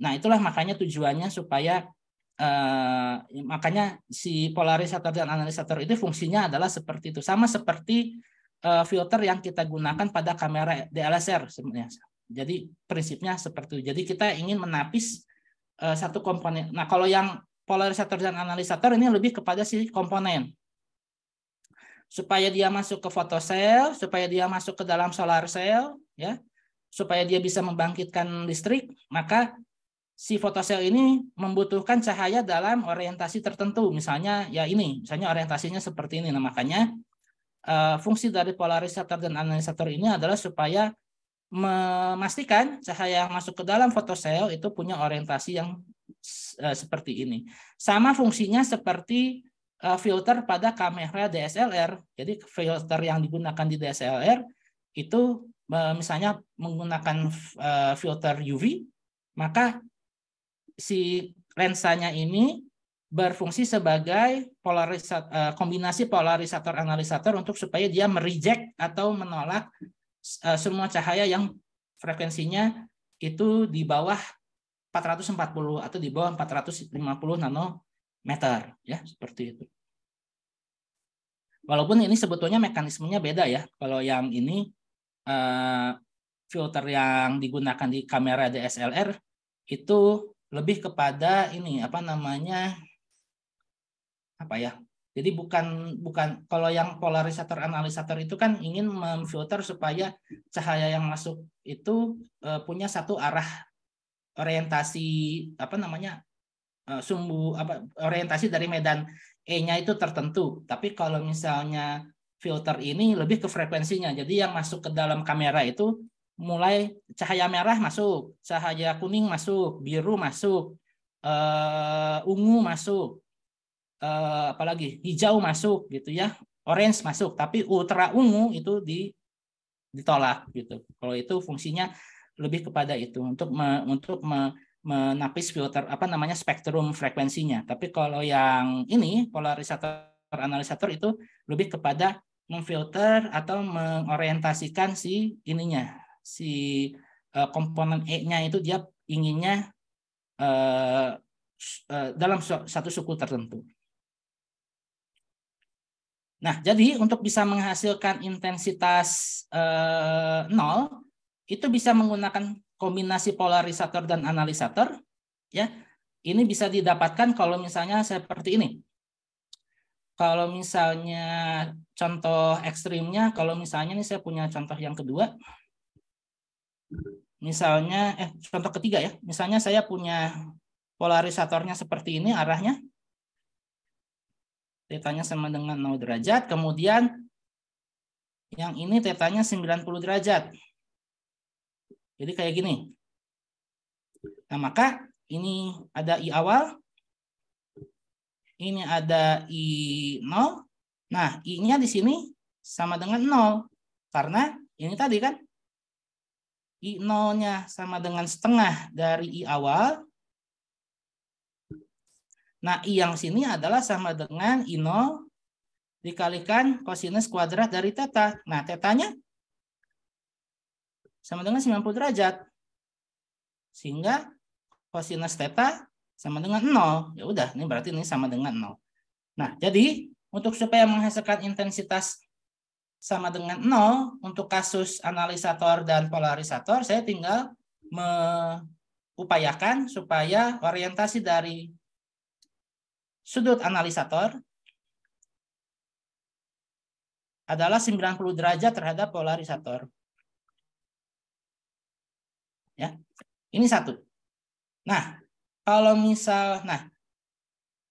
Nah, itulah makanya tujuannya supaya eh, makanya si polarisator dan analisator itu fungsinya adalah seperti itu. Sama seperti eh, filter yang kita gunakan pada kamera DLSR sebenarnya. Jadi prinsipnya seperti itu. Jadi kita ingin menapis eh, satu komponen. Nah, kalau yang polarisator dan analisator ini lebih kepada si komponen. Supaya dia masuk ke fotosel, supaya dia masuk ke dalam solar cell, ya, supaya dia bisa membangkitkan listrik, maka si fotosel ini membutuhkan cahaya dalam orientasi tertentu. Misalnya ya ini, misalnya orientasinya seperti ini. Nah, makanya eh, fungsi dari polarisator dan analisator ini adalah supaya memastikan cahaya yang masuk ke dalam fotosel itu punya orientasi yang Eh, seperti ini. Sama fungsinya seperti eh, filter pada kamera DSLR. Jadi filter yang digunakan di DSLR itu eh, misalnya menggunakan filter UV, maka si lensanya ini berfungsi sebagai polarisat, uh, kombinasi polarisator analisator untuk supaya dia mereject atau menolak semua cahaya yang frekuensinya itu di bawah 440 atau di bawah 450 nanometer ya seperti itu. Walaupun ini sebetulnya mekanismenya beda ya. Kalau yang ini eh, filter yang digunakan di kamera DSLR itu lebih kepada ini apa namanya apa ya jadi bukan bukan kalau yang polarisator analisator itu kan ingin memfilter supaya cahaya yang masuk itu eh, punya satu arah orientasi apa namanya eh, sumbu apa orientasi dari medan E-nya itu tertentu. Tapi kalau misalnya filter ini lebih ke frekuensinya. Jadi yang masuk ke dalam kamera itu mulai cahaya merah masuk, cahaya kuning masuk, biru masuk, uh, ungu masuk, uh, apalagi hijau masuk gitu ya, orange masuk. Tapi ultra ungu itu di ditolak gitu. Kalau itu fungsinya lebih kepada itu untuk me, untuk me, menapis filter apa namanya spektrum frekuensinya. Tapi kalau yang ini polarisator analisator itu lebih kepada memfilter atau mengorientasikan si ininya, si uh, komponen E-nya itu dia inginnya uh, uh, dalam su satu suku tertentu. Nah, jadi untuk bisa menghasilkan intensitas nol itu bisa menggunakan kombinasi polarisator dan analisator ya ini bisa didapatkan kalau misalnya seperti ini kalau misalnya contoh ekstrimnya kalau misalnya ini saya punya contoh yang kedua misalnya eh contoh ketiga ya misalnya saya punya polarisatornya seperti ini arahnya tetanya sama dengan 0 derajat kemudian yang ini tetanya 90 derajat jadi kayak gini. Nah, maka ini ada I awal, ini ada I 0 Nah, I-nya di sini sama dengan 0 Karena ini tadi kan I 0 nya sama dengan setengah dari I awal. Nah, I yang sini adalah sama dengan I 0 dikalikan kosinus kuadrat dari teta. Nah, tetanya sama dengan 90 derajat. Sehingga cosinus theta sama dengan 0. Ya udah, ini berarti ini sama dengan 0. Nah, jadi untuk supaya menghasilkan intensitas sama dengan 0 untuk kasus analisator dan polarisator, saya tinggal mengupayakan supaya orientasi dari sudut analisator adalah 90 derajat terhadap polarisator ya. Ini satu. Nah, kalau misal nah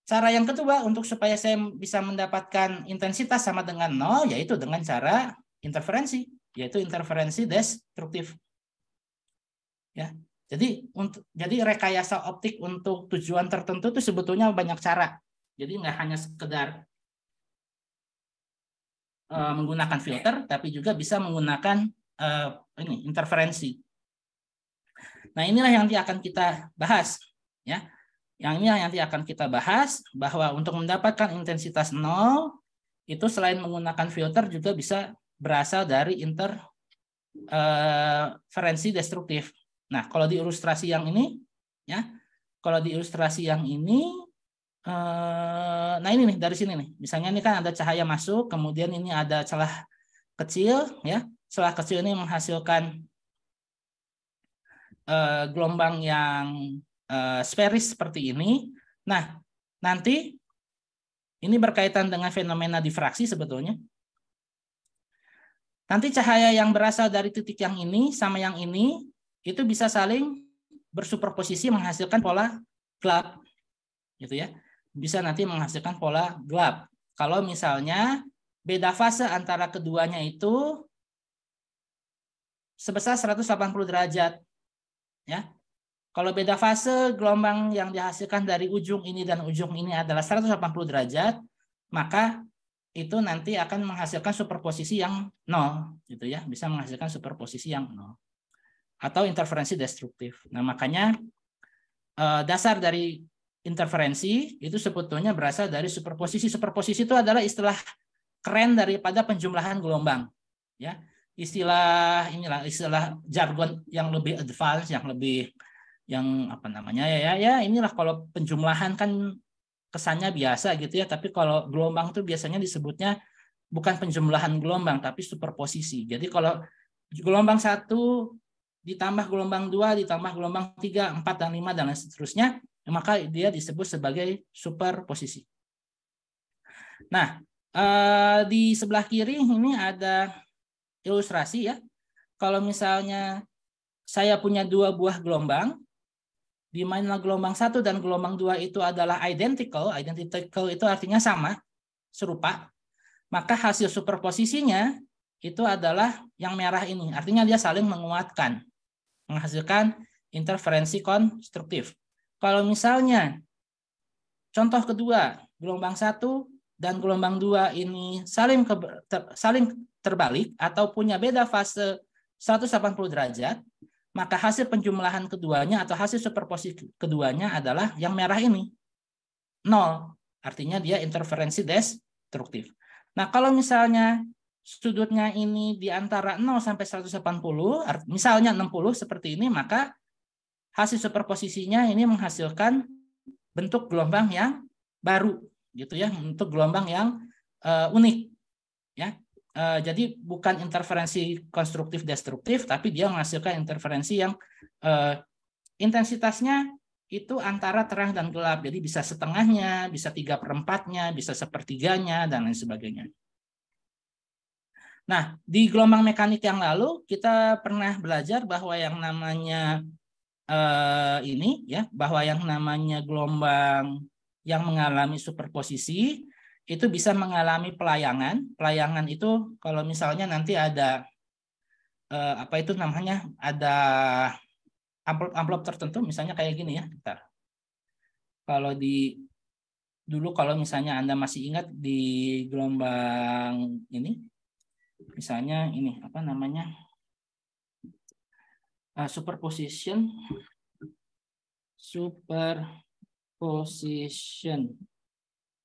cara yang kedua untuk supaya saya bisa mendapatkan intensitas sama dengan nol yaitu dengan cara interferensi, yaitu interferensi destruktif. Ya. Jadi untuk jadi rekayasa optik untuk tujuan tertentu itu sebetulnya banyak cara. Jadi nggak hanya sekedar eh, menggunakan filter, tapi juga bisa menggunakan uh, ini interferensi. Nah, inilah yang nanti akan kita bahas ya. Yang ini yang nanti akan kita bahas bahwa untuk mendapatkan intensitas nol itu selain menggunakan filter juga bisa berasal dari interferensi eh, destruktif. Nah, kalau di ilustrasi yang ini ya, kalau di ilustrasi yang ini eh, nah ini nih dari sini nih. Misalnya ini kan ada cahaya masuk, kemudian ini ada celah kecil ya. Celah kecil ini menghasilkan Eh, gelombang yang uh, eh, sferis seperti ini. Nah, nanti ini berkaitan dengan fenomena difraksi sebetulnya. Nanti cahaya yang berasal dari titik yang ini sama yang ini itu bisa saling bersuperposisi menghasilkan pola gelap. Gitu ya. Bisa nanti menghasilkan pola gelap. Kalau misalnya beda fase antara keduanya itu sebesar 180 derajat ya. Kalau beda fase gelombang yang dihasilkan dari ujung ini dan ujung ini adalah 180 derajat, maka itu nanti akan menghasilkan superposisi yang nol, gitu ya, bisa menghasilkan superposisi yang nol atau interferensi destruktif. Nah makanya eh, dasar dari interferensi itu sebetulnya berasal dari superposisi. Superposisi itu adalah istilah keren daripada penjumlahan gelombang, ya istilah inilah istilah jargon yang lebih advance yang lebih yang apa namanya ya ya, ya inilah kalau penjumlahan kan kesannya biasa gitu ya tapi kalau gelombang tuh biasanya disebutnya bukan penjumlahan gelombang tapi superposisi jadi kalau gelombang satu ditambah gelombang dua ditambah gelombang tiga empat dan lima dan lain seterusnya maka dia disebut sebagai superposisi nah eh, di sebelah kiri ini ada ilustrasi ya. Kalau misalnya saya punya dua buah gelombang, di mana gelombang satu dan gelombang dua itu adalah identical, identical itu artinya sama, serupa, maka hasil superposisinya itu adalah yang merah ini. Artinya dia saling menguatkan, menghasilkan interferensi konstruktif. Kalau misalnya contoh kedua, gelombang satu dan gelombang dua ini saling ke, ter, saling terbalik atau punya beda fase 180 derajat, maka hasil penjumlahan keduanya atau hasil superposisi keduanya adalah yang merah ini. Nol. Artinya dia interferensi destruktif. Nah, kalau misalnya sudutnya ini di antara 0 sampai 180, misalnya 60 seperti ini, maka hasil superposisinya ini menghasilkan bentuk gelombang yang baru gitu ya, bentuk gelombang yang uh, unik. Eh, jadi bukan interferensi konstruktif destruktif, tapi dia menghasilkan interferensi yang uh, intensitasnya itu antara terang dan gelap. Jadi bisa setengahnya, bisa tiga perempatnya, bisa sepertiganya, dan lain sebagainya. Nah, di gelombang mekanik yang lalu kita pernah belajar bahwa yang namanya uh, ini ya, bahwa yang namanya gelombang yang mengalami superposisi itu bisa mengalami pelayangan. Pelayangan itu kalau misalnya nanti ada eh, apa itu namanya ada amplop amplop tertentu, misalnya kayak gini ya. Bentar. Kalau di dulu kalau misalnya anda masih ingat di gelombang ini, misalnya ini apa namanya eh, superposition, superposition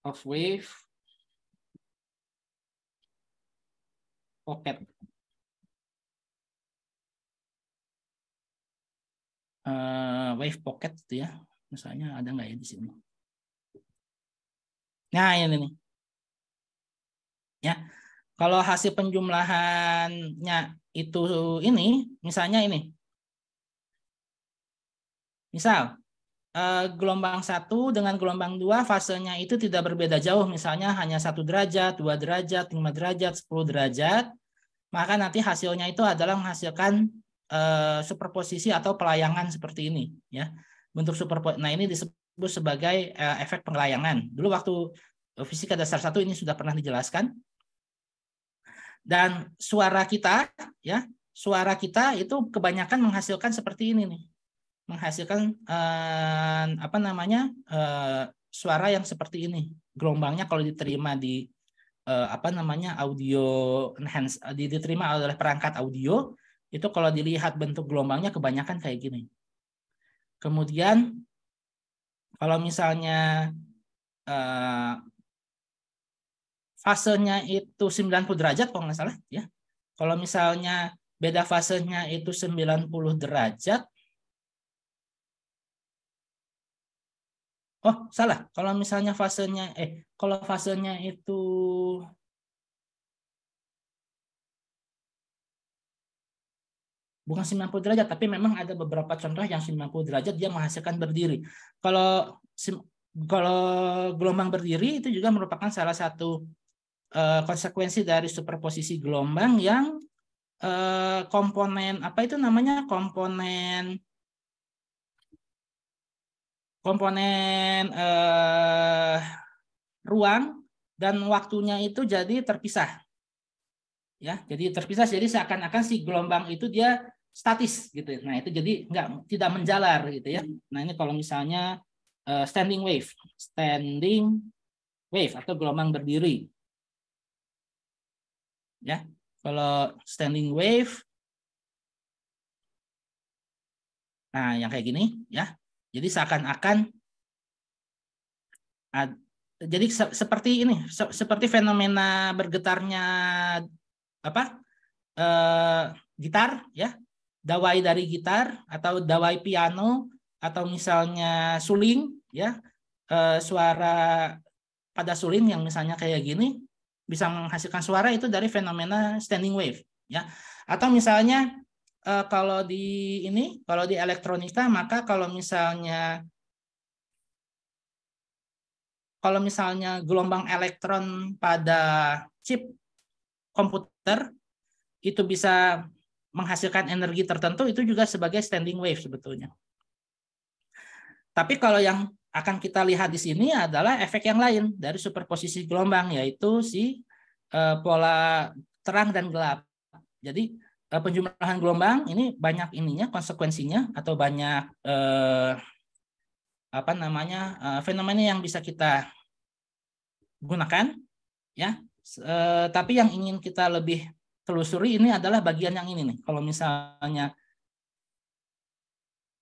of wave pocket. Uh, wave pocket itu ya. Misalnya ada nggak ya di sini? Nah ini nih. Ya, kalau hasil penjumlahannya itu ini, misalnya ini. Misal, Eh, gelombang satu dengan gelombang dua fasenya itu tidak berbeda jauh misalnya hanya satu derajat dua derajat lima derajat sepuluh derajat maka nanti hasilnya itu adalah menghasilkan eh, superposisi atau pelayangan seperti ini ya bentuk superpo nah ini disebut sebagai eh, efek pelayangan dulu waktu fisika dasar satu ini sudah pernah dijelaskan dan suara kita ya suara kita itu kebanyakan menghasilkan seperti ini nih menghasilkan eh, apa namanya eh, suara yang seperti ini gelombangnya kalau diterima di eh, apa namanya audio enhance eh, diterima oleh perangkat audio itu kalau dilihat bentuk gelombangnya kebanyakan kayak gini kemudian kalau misalnya eh, fasenya itu 90 derajat kalau nggak salah ya kalau misalnya beda fasenya itu 90 derajat Oh, salah. Kalau misalnya fasenya eh kalau fasenya itu bukan 90 derajat, tapi memang ada beberapa contoh yang 90 derajat dia menghasilkan berdiri. Kalau kalau gelombang berdiri itu juga merupakan salah satu eh, konsekuensi dari superposisi gelombang yang eh, komponen apa itu namanya komponen komponen eh, ruang dan waktunya itu jadi terpisah. Ya, jadi terpisah jadi seakan-akan si gelombang itu dia statis gitu. Nah, itu jadi enggak tidak menjalar gitu ya. Nah, ini kalau misalnya eh, standing wave, standing wave atau gelombang berdiri. Ya. Kalau standing wave Nah, yang kayak gini ya. Jadi seakan-akan jadi seperti ini, seperti fenomena bergetarnya apa eh, gitar ya, dawai dari gitar atau dawai piano atau misalnya suling ya, eh, suara pada suling yang misalnya kayak gini bisa menghasilkan suara itu dari fenomena standing wave ya. Atau misalnya uh, kalau di ini kalau di elektronika maka kalau misalnya kalau misalnya gelombang elektron pada chip komputer itu bisa menghasilkan energi tertentu itu juga sebagai standing wave sebetulnya. Tapi kalau yang akan kita lihat di sini adalah efek yang lain dari superposisi gelombang yaitu si eh, pola terang dan gelap. Jadi Eh, penjumlahan gelombang ini banyak ininya konsekuensinya atau banyak eh, apa namanya eh, fenomena yang bisa kita gunakan ya eh, tapi yang ingin kita lebih telusuri ini adalah bagian yang ini nih kalau misalnya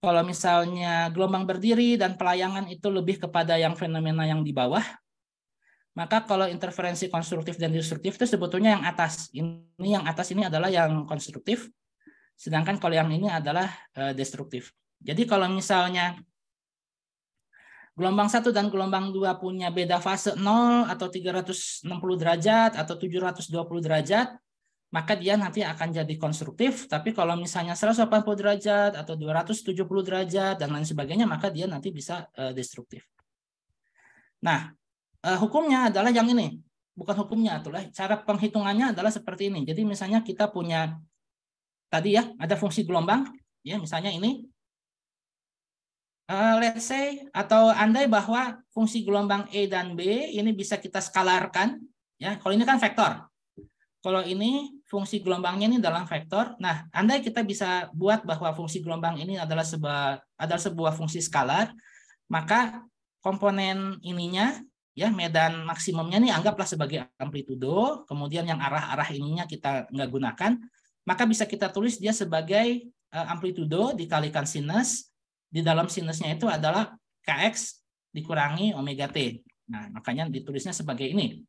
kalau misalnya gelombang berdiri dan pelayangan itu lebih kepada yang fenomena yang di bawah maka kalau interferensi konstruktif dan destruktif itu sebetulnya yang atas. Ini yang atas ini adalah yang konstruktif, sedangkan kalau yang ini adalah eh, destruktif. Jadi kalau misalnya gelombang 1 dan gelombang 2 punya beda fase 0 atau 360 derajat atau 720 derajat, maka dia nanti akan jadi konstruktif. Tapi kalau misalnya 180 derajat atau 270 derajat dan lain sebagainya, maka dia nanti bisa eh, destruktif. Nah, uh, hukumnya adalah yang ini, bukan hukumnya itulah cara penghitungannya adalah seperti ini. Jadi misalnya kita punya tadi ya ada fungsi gelombang, ya misalnya ini. Uh, let's say atau andai bahwa fungsi gelombang E dan B ini bisa kita skalarkan ya. Kalau ini kan vektor. Kalau ini fungsi gelombangnya ini dalam vektor. Nah, andai kita bisa buat bahwa fungsi gelombang ini adalah sebuah adalah sebuah fungsi skalar, maka komponen ininya ya medan maksimumnya nih anggaplah sebagai amplitudo, kemudian yang arah-arah ininya kita nggak gunakan, maka bisa kita tulis dia sebagai eh, amplitudo dikalikan sinus, di dalam sinusnya itu adalah kx dikurangi omega t. Nah, makanya ditulisnya sebagai ini.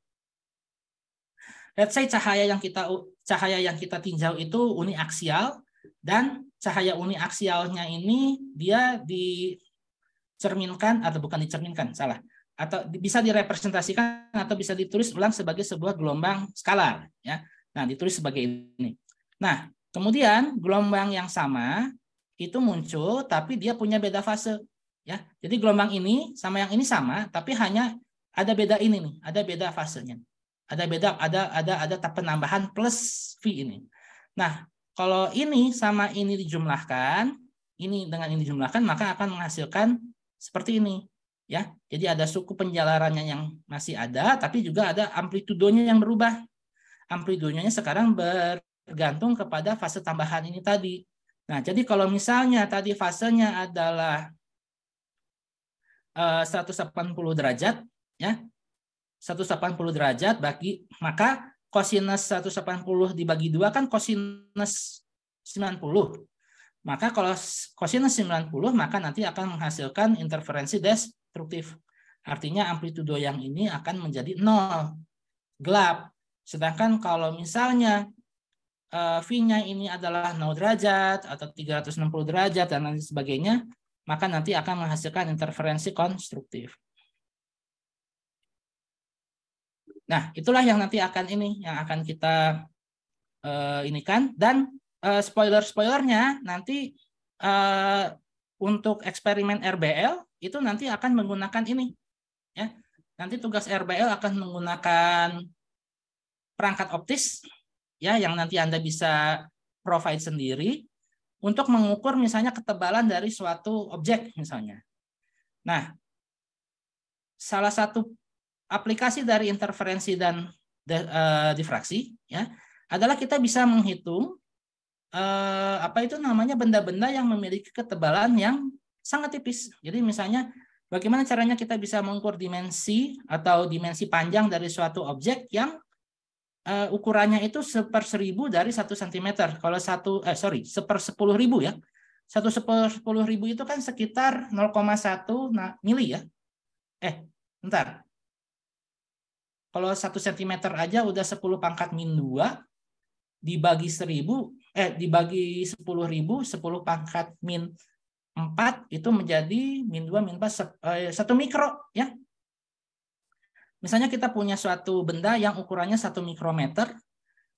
Let's say cahaya yang kita cahaya yang kita tinjau itu uniaksial dan cahaya uniaksialnya ini dia dicerminkan atau bukan dicerminkan, salah atau bisa direpresentasikan atau bisa ditulis ulang sebagai sebuah gelombang skalar ya. Nah, ditulis sebagai ini. Nah, kemudian gelombang yang sama itu muncul tapi dia punya beda fase ya. Jadi gelombang ini sama yang ini sama tapi hanya ada beda ini nih, ada beda fasenya. Ada beda ada ada ada penambahan plus V ini. Nah, kalau ini sama ini dijumlahkan, ini dengan ini dijumlahkan maka akan menghasilkan seperti ini ya. Jadi ada suku penjalarannya yang masih ada, tapi juga ada amplitudonya yang berubah. Amplitudonya sekarang bergantung kepada fase tambahan ini tadi. Nah, jadi kalau misalnya tadi fasenya adalah 180 eh, derajat, ya, 180 derajat bagi maka kosinus 180 dibagi dua kan kosinus 90. Maka kalau kosinus 90 maka nanti akan menghasilkan interferensi des destruktif. Artinya amplitudo yang ini akan menjadi nol, gelap. Sedangkan kalau misalnya eh, V-nya ini adalah 0 derajat atau 360 derajat dan lain sebagainya, maka nanti akan menghasilkan interferensi konstruktif. Nah, itulah yang nanti akan ini yang akan kita uh, eh, ini kan dan uh, eh, spoiler spoilernya nanti uh, untuk eksperimen RBL itu nanti akan menggunakan ini ya nanti tugas RBL akan menggunakan perangkat optis ya yang nanti anda bisa provide sendiri untuk mengukur misalnya ketebalan dari suatu objek misalnya nah salah satu aplikasi dari interferensi dan eh, difraksi ya adalah kita bisa menghitung eh, apa itu namanya benda-benda yang memiliki ketebalan yang sangat tipis. Jadi misalnya bagaimana caranya kita bisa mengukur dimensi atau dimensi panjang dari suatu objek yang uh, ukurannya itu seper seribu dari satu sentimeter. Kalau satu, eh sorry, seper sepuluh ribu ya. Satu seper sepuluh ribu itu kan sekitar 0,1 mili ya. Eh, ntar Kalau satu sentimeter aja udah sepuluh pangkat min dua dibagi seribu eh dibagi ribu 10 pangkat min 4 itu menjadi min 2 min 4 1 eh, mikro ya. Misalnya kita punya suatu benda yang ukurannya 1 mikrometer.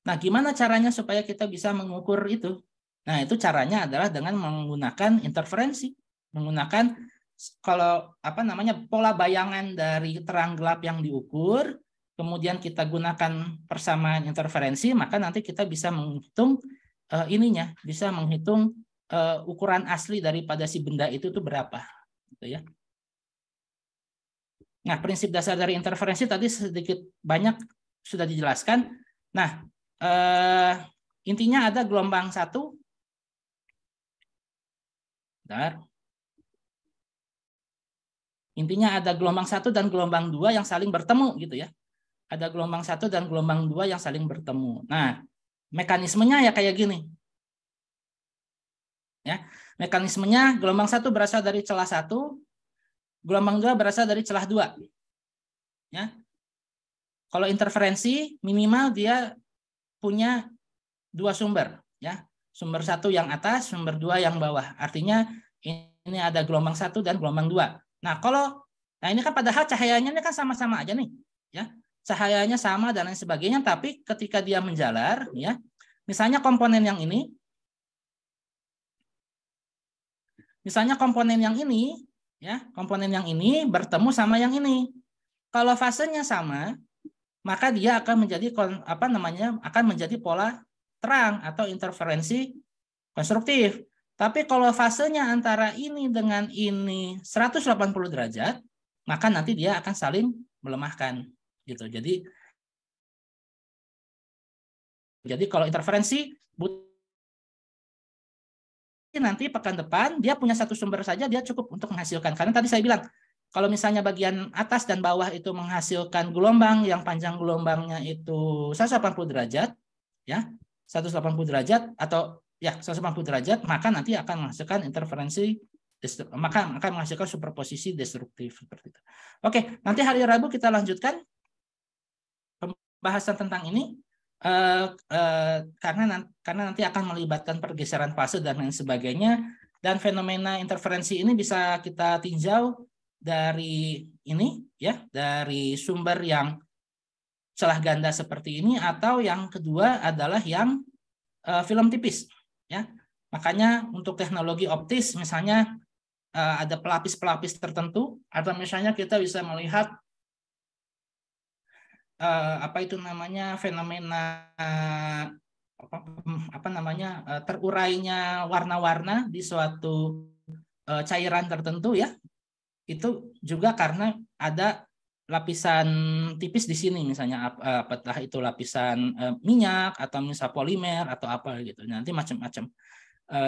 Nah, gimana caranya supaya kita bisa mengukur itu? Nah, itu caranya adalah dengan menggunakan interferensi, menggunakan kalau apa namanya pola bayangan dari terang gelap yang diukur, kemudian kita gunakan persamaan interferensi, maka nanti kita bisa menghitung uh, ininya, bisa menghitung uh, ukuran asli daripada si benda itu tuh berapa, gitu ya. Nah, prinsip dasar dari interferensi tadi sedikit banyak sudah dijelaskan. Nah, uh, intinya ada gelombang satu. Bentar. Intinya ada gelombang satu dan gelombang dua yang saling bertemu gitu ya. Ada gelombang satu dan gelombang dua yang saling bertemu. Nah, Mekanismenya ya kayak gini. Ya, mekanismenya gelombang satu berasal dari celah satu, gelombang dua berasal dari celah dua. Ya, kalau interferensi minimal dia punya dua sumber, ya sumber satu yang atas, sumber dua yang bawah. Artinya ini ada gelombang satu dan gelombang dua. Nah kalau Nah ini kan padahal cahayanya ini kan sama-sama aja nih, ya cahayanya sama dan lain sebagainya, tapi ketika dia menjalar, ya, misalnya komponen yang ini, misalnya komponen yang ini, ya, komponen yang ini bertemu sama yang ini. Kalau fasenya sama, maka dia akan menjadi apa namanya akan menjadi pola terang atau interferensi konstruktif. Tapi kalau fasenya antara ini dengan ini 180 derajat, maka nanti dia akan saling melemahkan gitu. Jadi jadi kalau interferensi nanti pekan depan dia punya satu sumber saja dia cukup untuk menghasilkan. Karena tadi saya bilang kalau misalnya bagian atas dan bawah itu menghasilkan gelombang yang panjang gelombangnya itu 180 derajat ya 180 derajat atau ya 180 derajat maka nanti akan menghasilkan interferensi maka akan menghasilkan superposisi destruktif seperti itu. Oke, nanti hari Rabu kita lanjutkan bahasan tentang ini uh, uh, karena karena nanti akan melibatkan pergeseran fase dan lain sebagainya dan fenomena interferensi ini bisa kita tinjau dari ini ya dari sumber yang celah ganda seperti ini atau yang kedua adalah yang uh, film tipis ya makanya untuk teknologi optis misalnya uh, ada pelapis pelapis tertentu atau misalnya kita bisa melihat uh, apa itu namanya fenomena uh, apa, apa namanya uh, terurainya warna-warna di suatu uh, cairan tertentu ya itu juga karena ada lapisan tipis di sini misalnya apakah itu lapisan minyak atau misal polimer atau apa gitu nanti macam-macam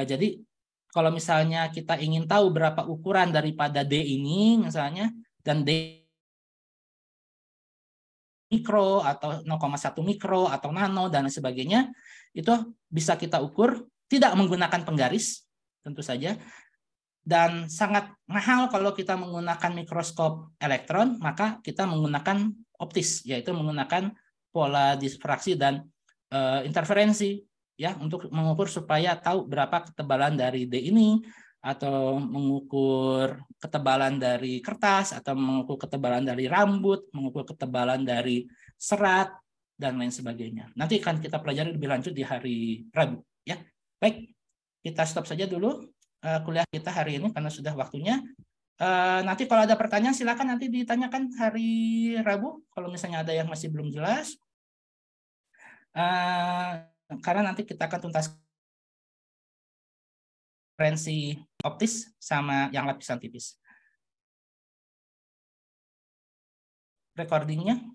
jadi kalau misalnya kita ingin tahu berapa ukuran daripada D ini misalnya dan D mikro atau 0,1 mikro atau nano dan sebagainya itu bisa kita ukur tidak menggunakan penggaris tentu saja dan sangat mahal kalau kita menggunakan mikroskop elektron maka kita menggunakan optis yaitu menggunakan pola difraksi dan e, interferensi ya untuk mengukur supaya tahu berapa ketebalan dari D ini atau mengukur ketebalan dari kertas atau mengukur ketebalan dari rambut, mengukur ketebalan dari serat dan lain sebagainya. Nanti akan kita pelajari lebih lanjut di hari Rabu ya. Baik, kita stop saja dulu eh, kuliah kita hari ini karena sudah waktunya. Eh, nanti kalau ada pertanyaan silakan nanti ditanyakan hari Rabu kalau misalnya ada yang masih belum jelas. Eh, karena nanti kita akan tuntas referensi optis sama yang lapisan tipis. Recordingnya